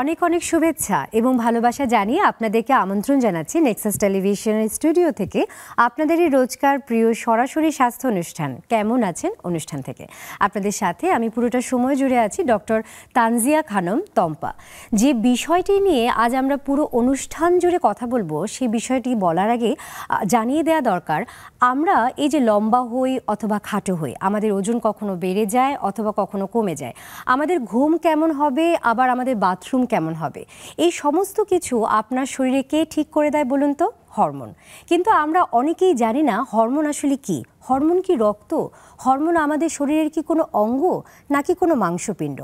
অনেক অনেক শুভেচ্ছা এবং ভালোবাসা জানিয়ে আপনাদেরকে আমন্ত্রণ জানাচ্ছি নেক্সাস টেলিভিশনের স্টুডিও থেকে আপনাদেরই রোজকার প্রিয় সরাসরি স্বাস্থ্য অনুষ্ঠান কেমন আছেন অনুষ্ঠান থেকে আপনাদের সাথে আমি পুরোটা সময় জুড়ে আছি ডক্টর তানজিয়া খানম তম্পা যে বিষয়টি নিয়ে আজ আমরা পুরো অনুষ্ঠান জুড়ে কথা বলবো সেই বিষয়টি বলার আগে জানিয়ে দেওয়া দরকার আমরা এই যে লম্বা হই অথবা খাটো হই আমাদের ওজন কখনো বেড়ে যায় অথবা কখনো কমে যায় আমাদের ঘুম কেমন হবে আবার আমাদের বাথরুম কেমন হবে এই সমস্ত কিছু আপনার শরীরে কে ঠিক করে দেয় বলুন তো হরমোন কিন্তু আমরা অনেকেই জানি না হরমোন আসলে কি হরমোন কি রক্ত হরমোন আমাদের শরীরের কি কোনো অঙ্গ নাকি কোনো মাংসপিণ্ড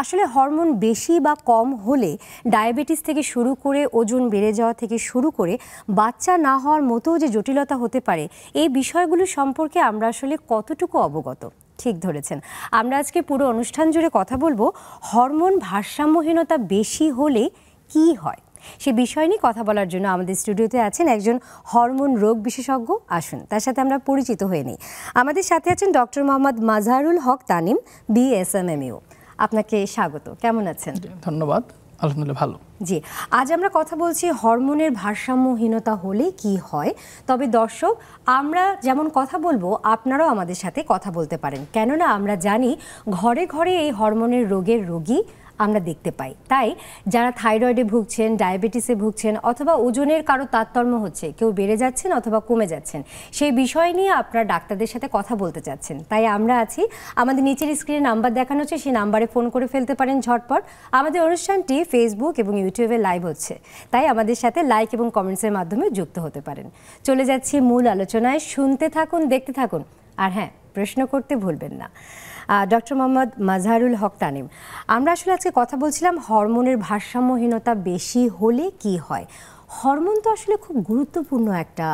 আসলে হরমোন বেশি বা কম হলে ডায়াবেটিস থেকে শুরু করে ওজন বেড়ে যাওয়া থেকে শুরু করে বাচ্চা না হওয়ার মতো যে জটিলতা হতে পারে এই বিষয়গুলো সম্পর্কে আমরা আসলে কতটুকু অবগত ঠিক ধরেছেন আমরা আজকে পুরো অনুষ্ঠান জুড়ে কথা বলবো হরমোন ভারসাম্যহীনতা বেশি হলে কি হয় সে বিষয় নিয়ে কথা বলার জন্য আমাদের স্টুডিওতে আছেন একজন হরমোন রোগ বিশেষজ্ঞ আসুন তার সাথে আমরা পরিচিত হয়ে নিই আমাদের সাথে আছেন ডক্টর মোহাম্মদ মাজাহারুল হক তানিম বিএসএমএমইউ আপনাকে স্বাগত কেমন আছেন ধন্যবাদ আলহামদুলিল্লাহ ভালো জি আজ আমরা কথা বলছি হরমোনের ভারসাম্যহীনতা হলে কি হয় তবে দর্শক আমরা যেমন কথা বলবো আপনারাও আমাদের সাথে কথা বলতে পারেন কেননা আমরা জানি ঘরে ঘরে এই হরমোনের রোগের রোগী আমরা দেখতে পাই তাই যারা থাইরয়েডে ভুগছেন ডায়াবেটিসে ভুগছেন অথবা ওজনের কারো তারতম্য হচ্ছে কেউ বেড়ে যাচ্ছেন অথবা কমে যাচ্ছেন সেই বিষয় নিয়ে আপনারা ডাক্তারদের সাথে কথা বলতে চাচ্ছেন তাই আমরা আছি আমাদের নিচের স্ক্রিনে নাম্বার দেখানো হচ্ছে সেই নাম্বারে ফোন করে ফেলতে পারেন ঝটপট আমাদের অনুষ্ঠানটি ফেসবুক এবং ইউটিউবে লাইভ হচ্ছে তাই আমাদের সাথে লাইক এবং কমেন্টসের মাধ্যমে যুক্ত হতে পারেন চলে যাচ্ছি মূল আলোচনায় শুনতে থাকুন দেখতে থাকুন আর হ্যাঁ প্রশ্ন করতে ভুলবেন না ডক্টর মোহাম্মদ মাজহারুল হক তানিম আমরা আসলে আজকে কথা বলছিলাম হরমোনের ভারসাম্যহীনতা বেশি হলে কি হয় হরমোন তো আসলে খুব গুরুত্বপূর্ণ একটা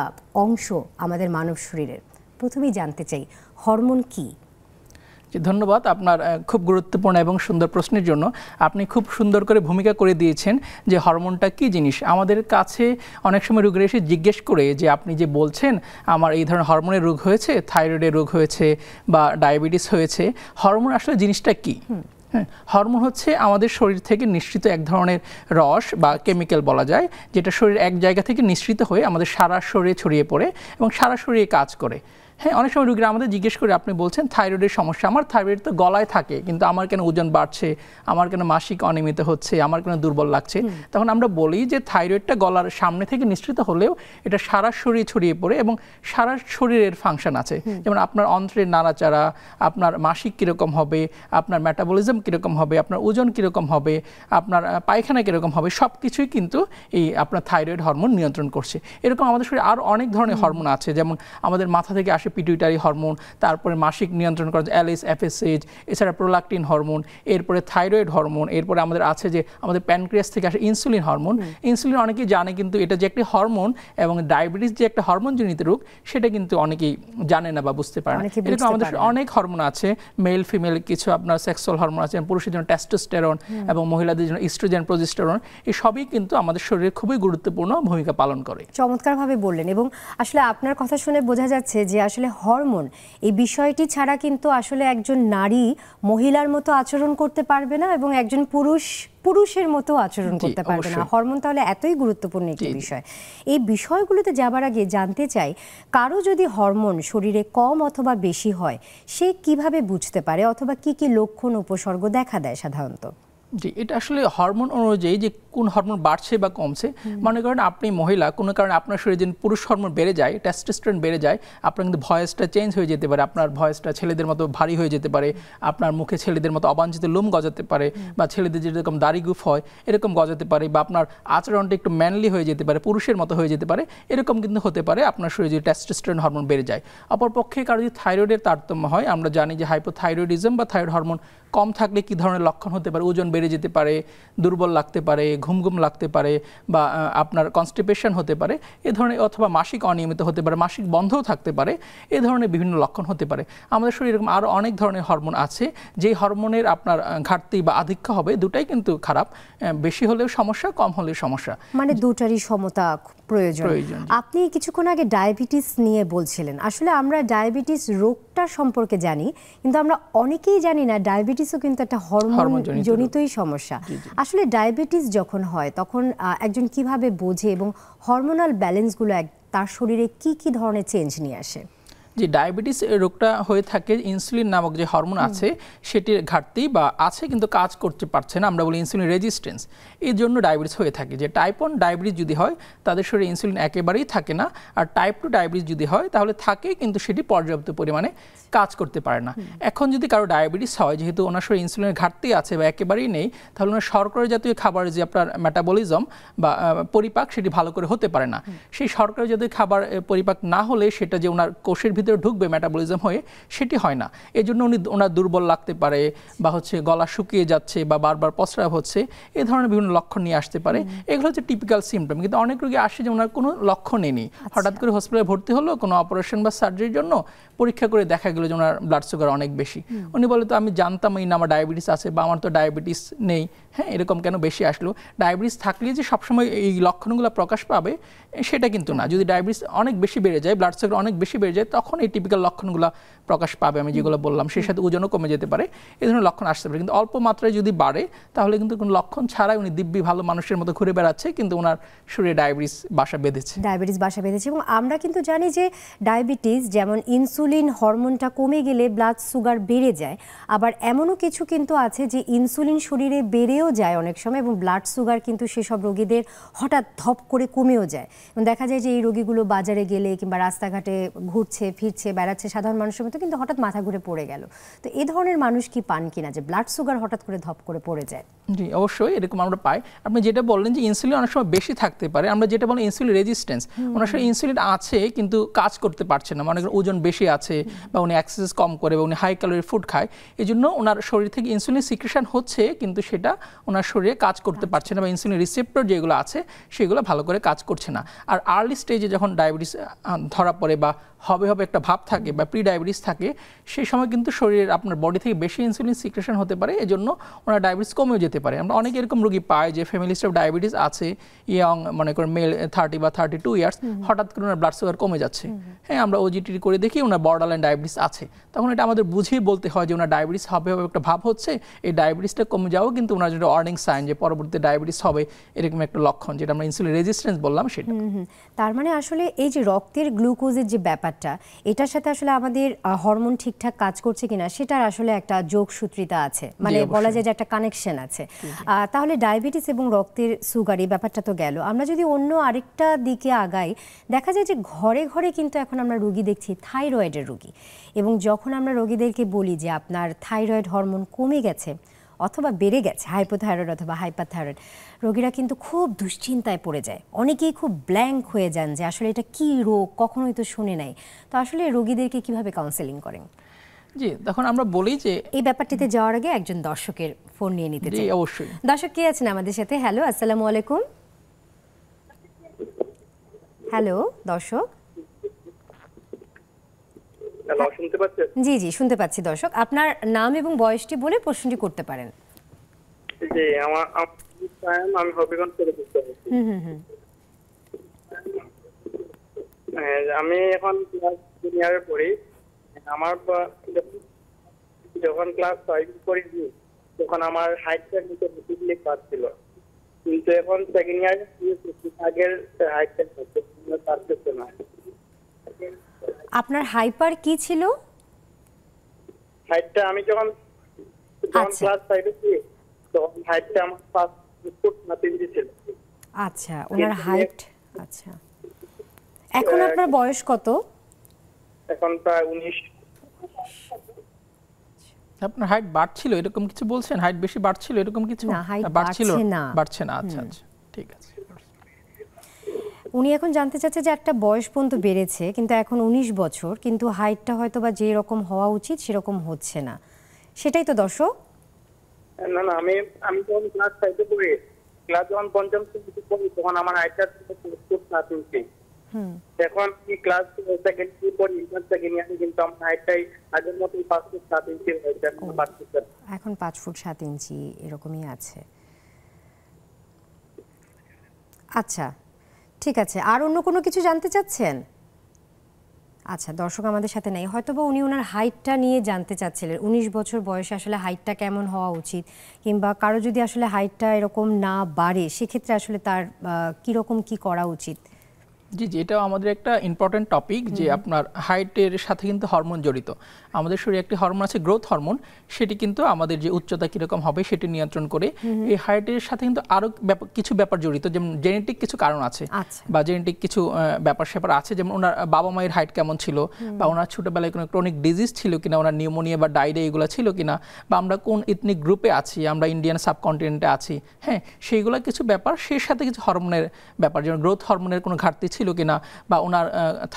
অংশ আমাদের মানব শরীরের প্রথমেই জানতে চাই হরমোন কী জি ধন্যবাদ আপনার খুব গুরুত্বপূর্ণ এবং সুন্দর প্রশ্নের জন্য আপনি খুব সুন্দর করে ভূমিকা করে দিয়েছেন যে হরমোনটা কি জিনিস আমাদের কাছে অনেক সময় রোগের এসে জিজ্ঞেস করে যে আপনি যে বলছেন আমার এই ধরনের হরমোনের রোগ হয়েছে থাইরয়েডের রোগ হয়েছে বা ডায়াবেটিস হয়েছে হরমোন আসলে জিনিসটা কি হ্যাঁ, হরমোন হচ্ছে আমাদের শরীর থেকে নিঃসৃত এক ধরনের রস বা কেমিক্যাল বলা যায় যেটা শরীর এক জায়গা থেকে নিঃসৃত হয়ে আমাদের সারা শরীরে ছড়িয়ে পড়ে এবং সারা শরীরে কাজ করে হ্যাঁ অনেক সময় রুগীরা আমাদের জিজ্ঞেস করে আপনি বলছেন থাইরয়েডের সমস্যা আমার থাইরয়েড তো গলায় থাকে কিন্তু আমার কেন ওজন বাড়ছে আমার কেন মাসিক অনিয়মিত হচ্ছে আমার কেন দুর্বল লাগছে তখন আমরা বলি যে থাইরয়েডটা গলার সামনে থেকে নিশ্চিত হলেও এটা সারা শরীর ছড়িয়ে পড়ে এবং সারা শরীরের ফাংশন আছে যেমন আপনার অন্ত্রের নাড়াচাড়া আপনার মাসিক কীরকম হবে আপনার মেটাবলিজম কীরকম হবে আপনার ওজন কীরকম হবে আপনার পায়খানা কীরকম হবে সব কিছুই কিন্তু এই আপনার থাইরয়েড হরমোন নিয়ন্ত্রণ করছে এরকম আমাদের শরীরে আর অনেক ধরনের হরমোন আছে যেমন আমাদের মাথা থেকে আসে আসে পিটুইটারি হরমোন তারপরে মাসিক নিয়ন্ত্রণ করা অ্যালিস অ্যাফেসেজ এছাড়া প্রোলাকটিন হরমোন এরপরে থাইরয়েড হরমোন এরপরে আমাদের আছে যে আমাদের প্যানক্রিয়াস থেকে আসে ইনসুলিন হরমোন ইনসুলিন অনেকেই জানে কিন্তু এটা যে একটি হরমোন এবং ডায়াবেটিস যে একটা হরমোনজনিত রোগ সেটা কিন্তু অনেকেই জানে না বা বুঝতে পারে না এরকম আমাদের অনেক হরমোন আছে মেল ফিমেল কিছু আপনার সেক্সুয়াল হরমোন আছে পুরুষের জন্য টেস্টোস্টেরন এবং মহিলাদের জন্য ইস্ট্রোজেন প্রজিস্টেরন এই সবই কিন্তু আমাদের শরীরে খুবই গুরুত্বপূর্ণ ভূমিকা পালন করে চমৎকারভাবে বললেন এবং আসলে আপনার কথা শুনে বোঝা যাচ্ছে যে আসলে হরমোন এই বিষয়টি ছাড়া কিন্তু আসলে একজন নারী মহিলার মতো আচরণ করতে পারবে না এবং একজন পুরুষ পুরুষের মতো আচরণ করতে পারবে না হরমোন তাহলে এতই গুরুত্বপূর্ণ একটি বিষয় এই বিষয়গুলোতে যাবার আগে জানতে চাই কারো যদি হরমোন শরীরে কম অথবা বেশি হয় সে কিভাবে বুঝতে পারে অথবা কি কি লক্ষণ উপসর্গ দেখা দেয় সাধারণত জি এটা আসলে হরমোন অনুযায়ী যে কোন হরমোন বাড়ছে বা কমছে মনে করেন আপনি মহিলা কোনো কারণে আপনার শরীরে যদি পুরুষ হরমোন বেড়ে যায় টেস্টোস্টেরন বেড়ে যায় আপনার কিন্তু ভয়েসটা চেঞ্জ হয়ে যেতে পারে আপনার ভয়েসটা ছেলেদের মতো ভারী হয়ে যেতে পারে আপনার মুখে ছেলেদের মতো অবাঞ্ছিত লোম গজাতে পারে বা ছেলেদের যেরকম দাড়ি গুফ হয় এরকম গজাতে পারে বা আপনার আচরণটা একটু ম্যানলি হয়ে যেতে পারে পুরুষের মতো হয়ে যেতে পারে এরকম কিন্তু হতে পারে আপনার শরীরে যদি টেস্টোস্টেরন হরমোন বেড়ে যায় অপরপক্ষে কারো যদি থাইরয়েডের তারতম্য হয় আমরা জানি যে হাইপোথাইরয়েডিজম বা থাইরয়েড হরমোন কম থাকলে কি ধরনের লক্ষণ হতে পারে ওজন বেড়ে যেতে পারে দুর্বল লাগতে পারে ঘুম ঘুম লাগতে পারে বা আপনার কনস্টিপেশন হতে পারে এ ধরনের অথবা মাসিক অনিয়মিত হতে পারে মাসিক বন্ধও থাকতে পারে এ ধরনের বিভিন্ন লক্ষণ হতে পারে আমাদের শরীরে এরকম আরও অনেক ধরনের হরমোন আছে যেই হরমোনের আপনার ঘাটতি বা আধিক্য হবে দুটাই কিন্তু খারাপ বেশি হলেও সমস্যা কম হলেও সমস্যা মানে দুটারই সমতা প্রয়োজন আপনি কিছুক্ষণ আগে ডায়াবেটিস নিয়ে বলছিলেন আসলে আমরা ডায়াবেটিস রোগটা সম্পর্কে জানি কিন্তু আমরা অনেকেই জানি না ডায়াবেটিসও কিন্তু একটা হরমোন জনিতই সমস্যা আসলে ডায়াবেটিস যখন যখন হয় তখন একজন কিভাবে বোঝে এবং হরমোনাল ব্যালেন্সগুলো তার শরীরে কি কি ধরনের চেঞ্জ নিয়ে আসে যে ডায়াবেটিস রোগটা হয়ে থাকে ইনসুলিন নামক যে হরমোন আছে সেটির ঘাটতি বা আছে কিন্তু কাজ করতে পারছে না আমরা বলি ইনসুলিন রেজিস্ট্যান্স এর জন্য ডায়াবেটিস হয়ে থাকে যে টাইপ ওয়ান ডায়াবেটিস যদি হয় তাদের শরীরে ইনসুলিন একেবারেই থাকে না আর টাইপ টু ডায়াবেটিস যদি হয় তাহলে থাকে কিন্তু সেটি পর্যাপ্ত পরিমাণে কাজ করতে পারে না এখন যদি কারো ডায়াবেটিস হয় যেহেতু ওনার শরীরে ইনসুলিনের ঘাটতি আছে বা একেবারেই নেই তাহলে ওনার শর্করা জাতীয় খাবারের যে আপনার মেটাবলিজম বা পরিপাক সেটি ভালো করে হতে পারে না সেই শর্করা জাতীয় খাবার পরিপাক না হলে সেটা যে ওনার কোষের ভিতরে ভিতরে ঢুকবে মেটাবলিজম হয়ে সেটি হয় না জন্য উনি ওনার দুর্বল লাগতে পারে বা হচ্ছে গলা শুকিয়ে যাচ্ছে বা বারবার পসরাব হচ্ছে এ ধরনের বিভিন্ন লক্ষণ নিয়ে আসতে পারে এগুলো হচ্ছে টিপিক্যাল সিমটম কিন্তু অনেক রোগী আসে যে ওনার কোনো লক্ষণই নেই আচ্ছা। হঠাৎ করে হসপিটালে ভর্তি হলো কোনো অপারেশন বা সার্জারির জন্য পরীক্ষা করে দেখা গেলো যে ওনার ব্লাড সুগার অনেক বেশি উনি বলে তো আমি জানতাম এই না আমার ডায়াবেটিস আছে বা আমার তো ডায়াবেটিস নেই হ্যাঁ এরকম কেন বেশি আসলো ডায়াবেটিস থাকলে যে সবসময় এই লক্ষণগুলো প্রকাশ পাবে সেটা কিন্তু না যদি ডায়াবেটিস অনেক বেশি বেড়ে যায় ব্লাড সুগার অনেক বেশি বেড়ে যায় তখন তখন এই টিপিক্যাল লক্ষণগুলো প্রকাশ পাবে আমি যেগুলো বললাম সেই সাথে ওজনও কমে যেতে পারে এই ধরনের লক্ষণ আসতে পারে কিন্তু অল্প মাত্রায় যদি বাড়ে তাহলে কিন্তু কোনো লক্ষণ ছাড়াই উনি দিব্যি ভালো মানুষের মতো ঘুরে বেড়াচ্ছে কিন্তু ওনার শরীরে ডায়াবেটিস বাসা বেঁধেছে ডায়াবেটিস বাসা বেঁধেছে এবং আমরা কিন্তু জানি যে ডায়াবেটিস যেমন ইনসুলিন হরমোনটা কমে গেলে ব্লাড সুগার বেড়ে যায় আবার এমনও কিছু কিন্তু আছে যে ইনসুলিন শরীরে বেড়েও যায় অনেক সময় এবং ব্লাড সুগার কিন্তু সেসব রোগীদের হঠাৎ ধপ করে কমেও যায় দেখা যায় যে এই রোগীগুলো বাজারে গেলে কিংবা রাস্তাঘাটে ঘুরছে ফিরছে বেড়াচ্ছে সাধারণ মানুষের মতো কিন্তু হঠাৎ মাথা ঘুরে পড়ে গেল তো এ ধরনের মানুষ কি পান কিনা যে ব্লাড সুগার হঠাৎ করে ধপ করে পড়ে যায় জি অবশ্যই এরকম আমরা পাই আপনি যেটা বললেন যে ইনসুলিন অনেক সময় বেশি থাকতে পারে আমরা যেটা বলি ইনসুলিন রেজিস্ট্যান্স ওনার সময় ইনসুলিন আছে কিন্তু কাজ করতে পারছে না মানে ওজন বেশি আছে বা উনি এক্সারসাইজ কম করে বা উনি হাই ক্যালোরি ফুড খায় এই জন্য ওনার শরীর থেকে ইনসুলিন সিক্রেশন হচ্ছে কিন্তু সেটা ওনার শরীরে কাজ করতে পারছে না বা ইনসুলিন রিসেপ্টর যেগুলো আছে সেগুলো ভালো করে কাজ করছে না আর আর্লি স্টেজে যখন ডায়াবেটিস ধরা পড়ে বা হবে হবে একটা ভাব থাকে বা প্রি ডায়াবেটিস থাকে সেই সময় কিন্তু শরীরের আপনার বডি থেকে বেশি ইনসুলিন সিক্রেশন হতে পারে এই জন্য ওনার ডায়াবেটিস কমেও যেতে পারে আমরা অনেক এরকম রোগী পাই যে ফ্যামিলি অফ ডায়াবেটিস আছে ইয়ং মনে করেন মেল থার্টি বা থার্টি টু ইয়ার্স হঠাৎ করে ওনার ব্লাড সুগার কমে যাচ্ছে হ্যাঁ আমরা ওজিটি করে দেখি ওনার বর্ডারলাইন ডায়াবেটিস আছে তখন এটা আমাদের বুঝিয়ে বলতে হয় যে ওনার ডায়াবেটিস হবে হবে একটা ভাব হচ্ছে এই ডায়াবেটিসটা কমে যাও কিন্তু ওনার যেটা ওয়ার্নিং সাইন যে পরবর্তীতে ডায়াবেটিস হবে এরকম একটা লক্ষণ যেটা আমরা ইনসুলিন রেজিস্ট্যান্স বললাম সেটা তার মানে আসলে এই যে রক্তের গ্লুকোজের যে ব্যাপার ব্যাপারটা এটার সাথে আসলে আমাদের হরমোন ঠিকঠাক কাজ করছে কিনা সেটার আসলে একটা যোগসূত্রিতা আছে মানে বলা যায় যে একটা কানেকশন আছে তাহলে ডায়াবেটিস এবং রক্তের সুগার এই ব্যাপারটা তো গেল আমরা যদি অন্য আরেকটা দিকে আগাই দেখা যায় যে ঘরে ঘরে কিন্তু এখন আমরা রুগী দেখছি থাইরয়েডের রুগী এবং যখন আমরা রোগীদেরকে বলি যে আপনার থাইরয়েড হরমোন কমে গেছে অথবা বেড়ে গেছে হাইপোথাইরয়েড অথবা থাইরয়েড রোগীরা কিন্তু খুব দুশ্চিন্তায় পড়ে যায় অনেকেই খুব ব্ল্যাঙ্ক হয়ে যান যে আসলে এটা কি রোগ কখনোই তো শুনে নাই তো আসলে রোগীদেরকে কিভাবে কাউন্সেলিং করেন জি তখন আমরা বলি যে এই ব্যাপারটিতে যাওয়ার আগে একজন দর্শকের ফোন নিয়ে নিতে চাই অবশ্যই দর্শক কে আছেন আমাদের সাথে হ্যালো আসসালামু আলাইকুম হ্যালো দর্শক হ্যাঁ। জি জি শুনতে পাচ্ছি দর্শক আপনার নাম এবং বয়সটি বলে প্রশ্নটি করতে পারেন হ্যাঁ, আমি এখন ক্লাস পড়ি আমার যখন ক্লাস ফাইভ পড়েছি তখন আমার পাস ছিল কিন্তু এখন সেকেন্ড ইয়ার আগের হাইটটা পারতেছে না আপনার হাইপার কি ছিল হাইটটা আমি যখন ক্লাস আচ্ছা। ফাইভে তখন হাইটটা আমার ফার্স্ট আচ্ছা ওনার হাইট আচ্ছা এখন আপনার বয়স কত এখন প্রায় 19 আপনার হাইট বাড়ছিল এরকম কিছু বলছেন হাইট বেশি বাড়ছিল এরকম কিছু না হাইট বাড়ছিল না বাড়ছে না আচ্ছা আচ্ছা ঠিক আছে উনি এখন জানতে চাচ্ছে যে একটা বয়স পর্যন্ত বেড়েছে কিন্তু এখন ১৯ বছর কিন্তু হাইটটা হয়তো বা যে রকম হওয়া উচিত সেরকম হচ্ছে না সেটাই তো দর্শক না না আমি আমি যখন ক্লাস ফাইভে পড়ি ক্লাস যখন পঞ্চম শ্রেণীতে পড়ি তখন আমার আইটার ক্লাস এখন আমি ক্লাস সেকেন্ড পড়ি ইন্টার সেকেন্ড কিন্তু আমার আগের মতোই পাঁচ ফুট সাত ইঞ্চি হয়েছে এখন পাঁচ ফুট সাত ইঞ্চি এরকমই আছে আচ্ছা ঠিক আছে আর অন্য কোনো কিছু জানতে চাচ্ছেন আচ্ছা দর্শক আমাদের সাথে নেই হয়তো বা উনি ওনার হাইটটা নিয়ে জানতে চাচ্ছিলেন উনিশ বছর বয়সে আসলে হাইটটা কেমন হওয়া উচিত কিংবা কারো যদি আসলে হাইটটা এরকম না বাড়ে সেক্ষেত্রে আসলে তার কীরকম কি করা উচিত জি জি এটাও আমাদের একটা ইম্পর্টেন্ট টপিক যে আপনার হাইটের সাথে কিন্তু হরমোন জড়িত আমাদের শরীরে একটি হরমোন আছে গ্রোথ হরমোন সেটি কিন্তু আমাদের যে উচ্চতা কীরকম হবে সেটি নিয়ন্ত্রণ করে এই হাইটের সাথে কিন্তু আরও কিছু ব্যাপার জড়িত যেমন জেনেটিক কিছু কারণ আছে আচ্ছা। বা জেনেটিক কিছু ব্যাপার স্যাপার আছে যেমন ওনার বাবা মায়ের হাইট কেমন ছিল বা ওনার ছোটোবেলায় কোনো ক্রনিক ডিজিজ ছিল কিনা ওনার নিউমোনিয়া বা ডায়রিয়া এগুলো ছিল কিনা বা আমরা কোন ইথনিক গ্রুপে আছি আমরা ইন্ডিয়ান সাবকন্টিনেন্টে আছি হ্যাঁ সেইগুলো কিছু ব্যাপার সেই সাথে কিছু হরমোনের ব্যাপার যেমন গ্রোথ হরমোনের কোনো ঘাটতি ছিল ছিল কিনা বা ওনার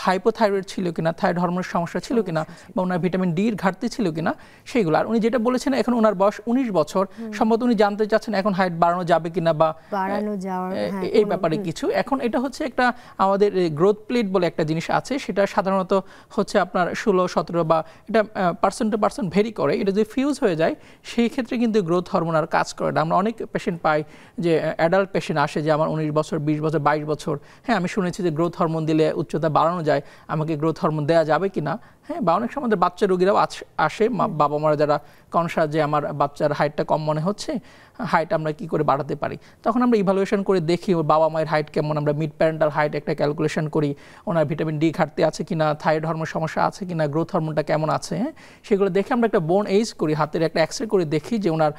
হাইপোথাইরয়েড ছিল কিনা থাইরয়েড হরমোনের সমস্যা ছিল কিনা বা ওনার ভিটামিন ডির ঘাটতি ছিল কিনা সেইগুলো আর উনি যেটা বলেছেন এখন ওনার বয়স উনিশ বছর সম্ভবত উনি জানতে চাচ্ছেন এখন হাইট বাড়ানো যাবে কিনা বা বাড়ানো যাওয়ার হ্যাঁ, এই ব্যাপারে কিছু এখন এটা হচ্ছে একটা আমাদের গ্রোথ প্লেট বলে একটা জিনিস আছে সেটা সাধারণত হচ্ছে আপনার ষোলো সতেরো বা এটা পার্সেন্ট টু পার্সেন্ট ভেরি করে এটা যদি ফিউজ হয়ে যায় সেই ক্ষেত্রে কিন্তু গ্রোথ হরমোন আর কাজ করে না আমরা অনেক পেশেন্ট পাই যে অ্যাডাল্ট পেশেন্ট আসে যে আমার উনিশ বছর বিশ বছর বাইশ বছর হ্যাঁ আমি শুনেছি যে গ্রোথ হরমোন দিলে উচ্চতা বাড়ানো যায় আমাকে গ্রোথ হরমোন দেওয়া যাবে কি না হ্যাঁ বা অনেক সময় আমাদের বাচ্চা রোগীরাও আসে বাবা মারা যারা কনসার যে আমার বাচ্চার হাইটটা কম মনে হচ্ছে হাইট আমরা কি করে বাড়াতে পারি তখন আমরা ইভালুয়েশন করে দেখি ওর বাবা মায়ের হাইট কেমন আমরা মিড প্যারেন্টাল হাইট একটা ক্যালকুলেশন করি ওনার ভিটামিন ডি ঘাটতি আছে কি না থাইরয়েড হরমোন সমস্যা আছে কি না গ্রোথ হরমোনটা কেমন আছে হ্যাঁ সেগুলো দেখে আমরা একটা বোন এইজ করি হাতের একটা এক্স করে দেখি যে ওনার